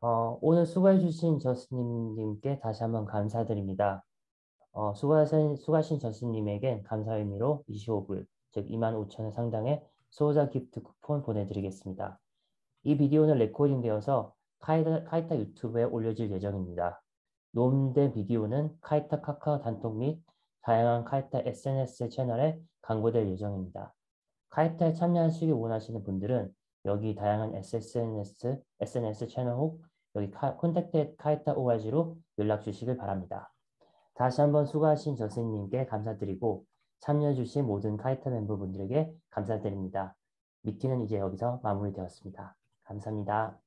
어, 오늘 수고해주신 저스님님께 다시 한번 감사드립니다. 어, 수고하신, 수고하신 저스님에겐 감사 의미로 25불, 즉 25,000원 상당의 소호자 기프트 쿠폰 보내드리겠습니다. 이 비디오는 레코딩되어서 카이타, 카이타 유튜브에 올려질 예정입니다. 노음된 비디오는 카이타 카카오 단톡 및 다양한 카이타 SNS 채널에 광고될 예정입니다. 카이타에 참여하시기 원하시는 분들은 여기 다양한 SNS, SNS 채널 혹 여기 콘택트 카이타 ORG로 연락 주시길 바랍니다. 다시 한번 수고하신 선생님께 감사드리고 참여해 주신 모든 카이타 멤버분들에게 감사드립니다. 미팅은 이제 여기서 마무리되었습니다. 감사합니다.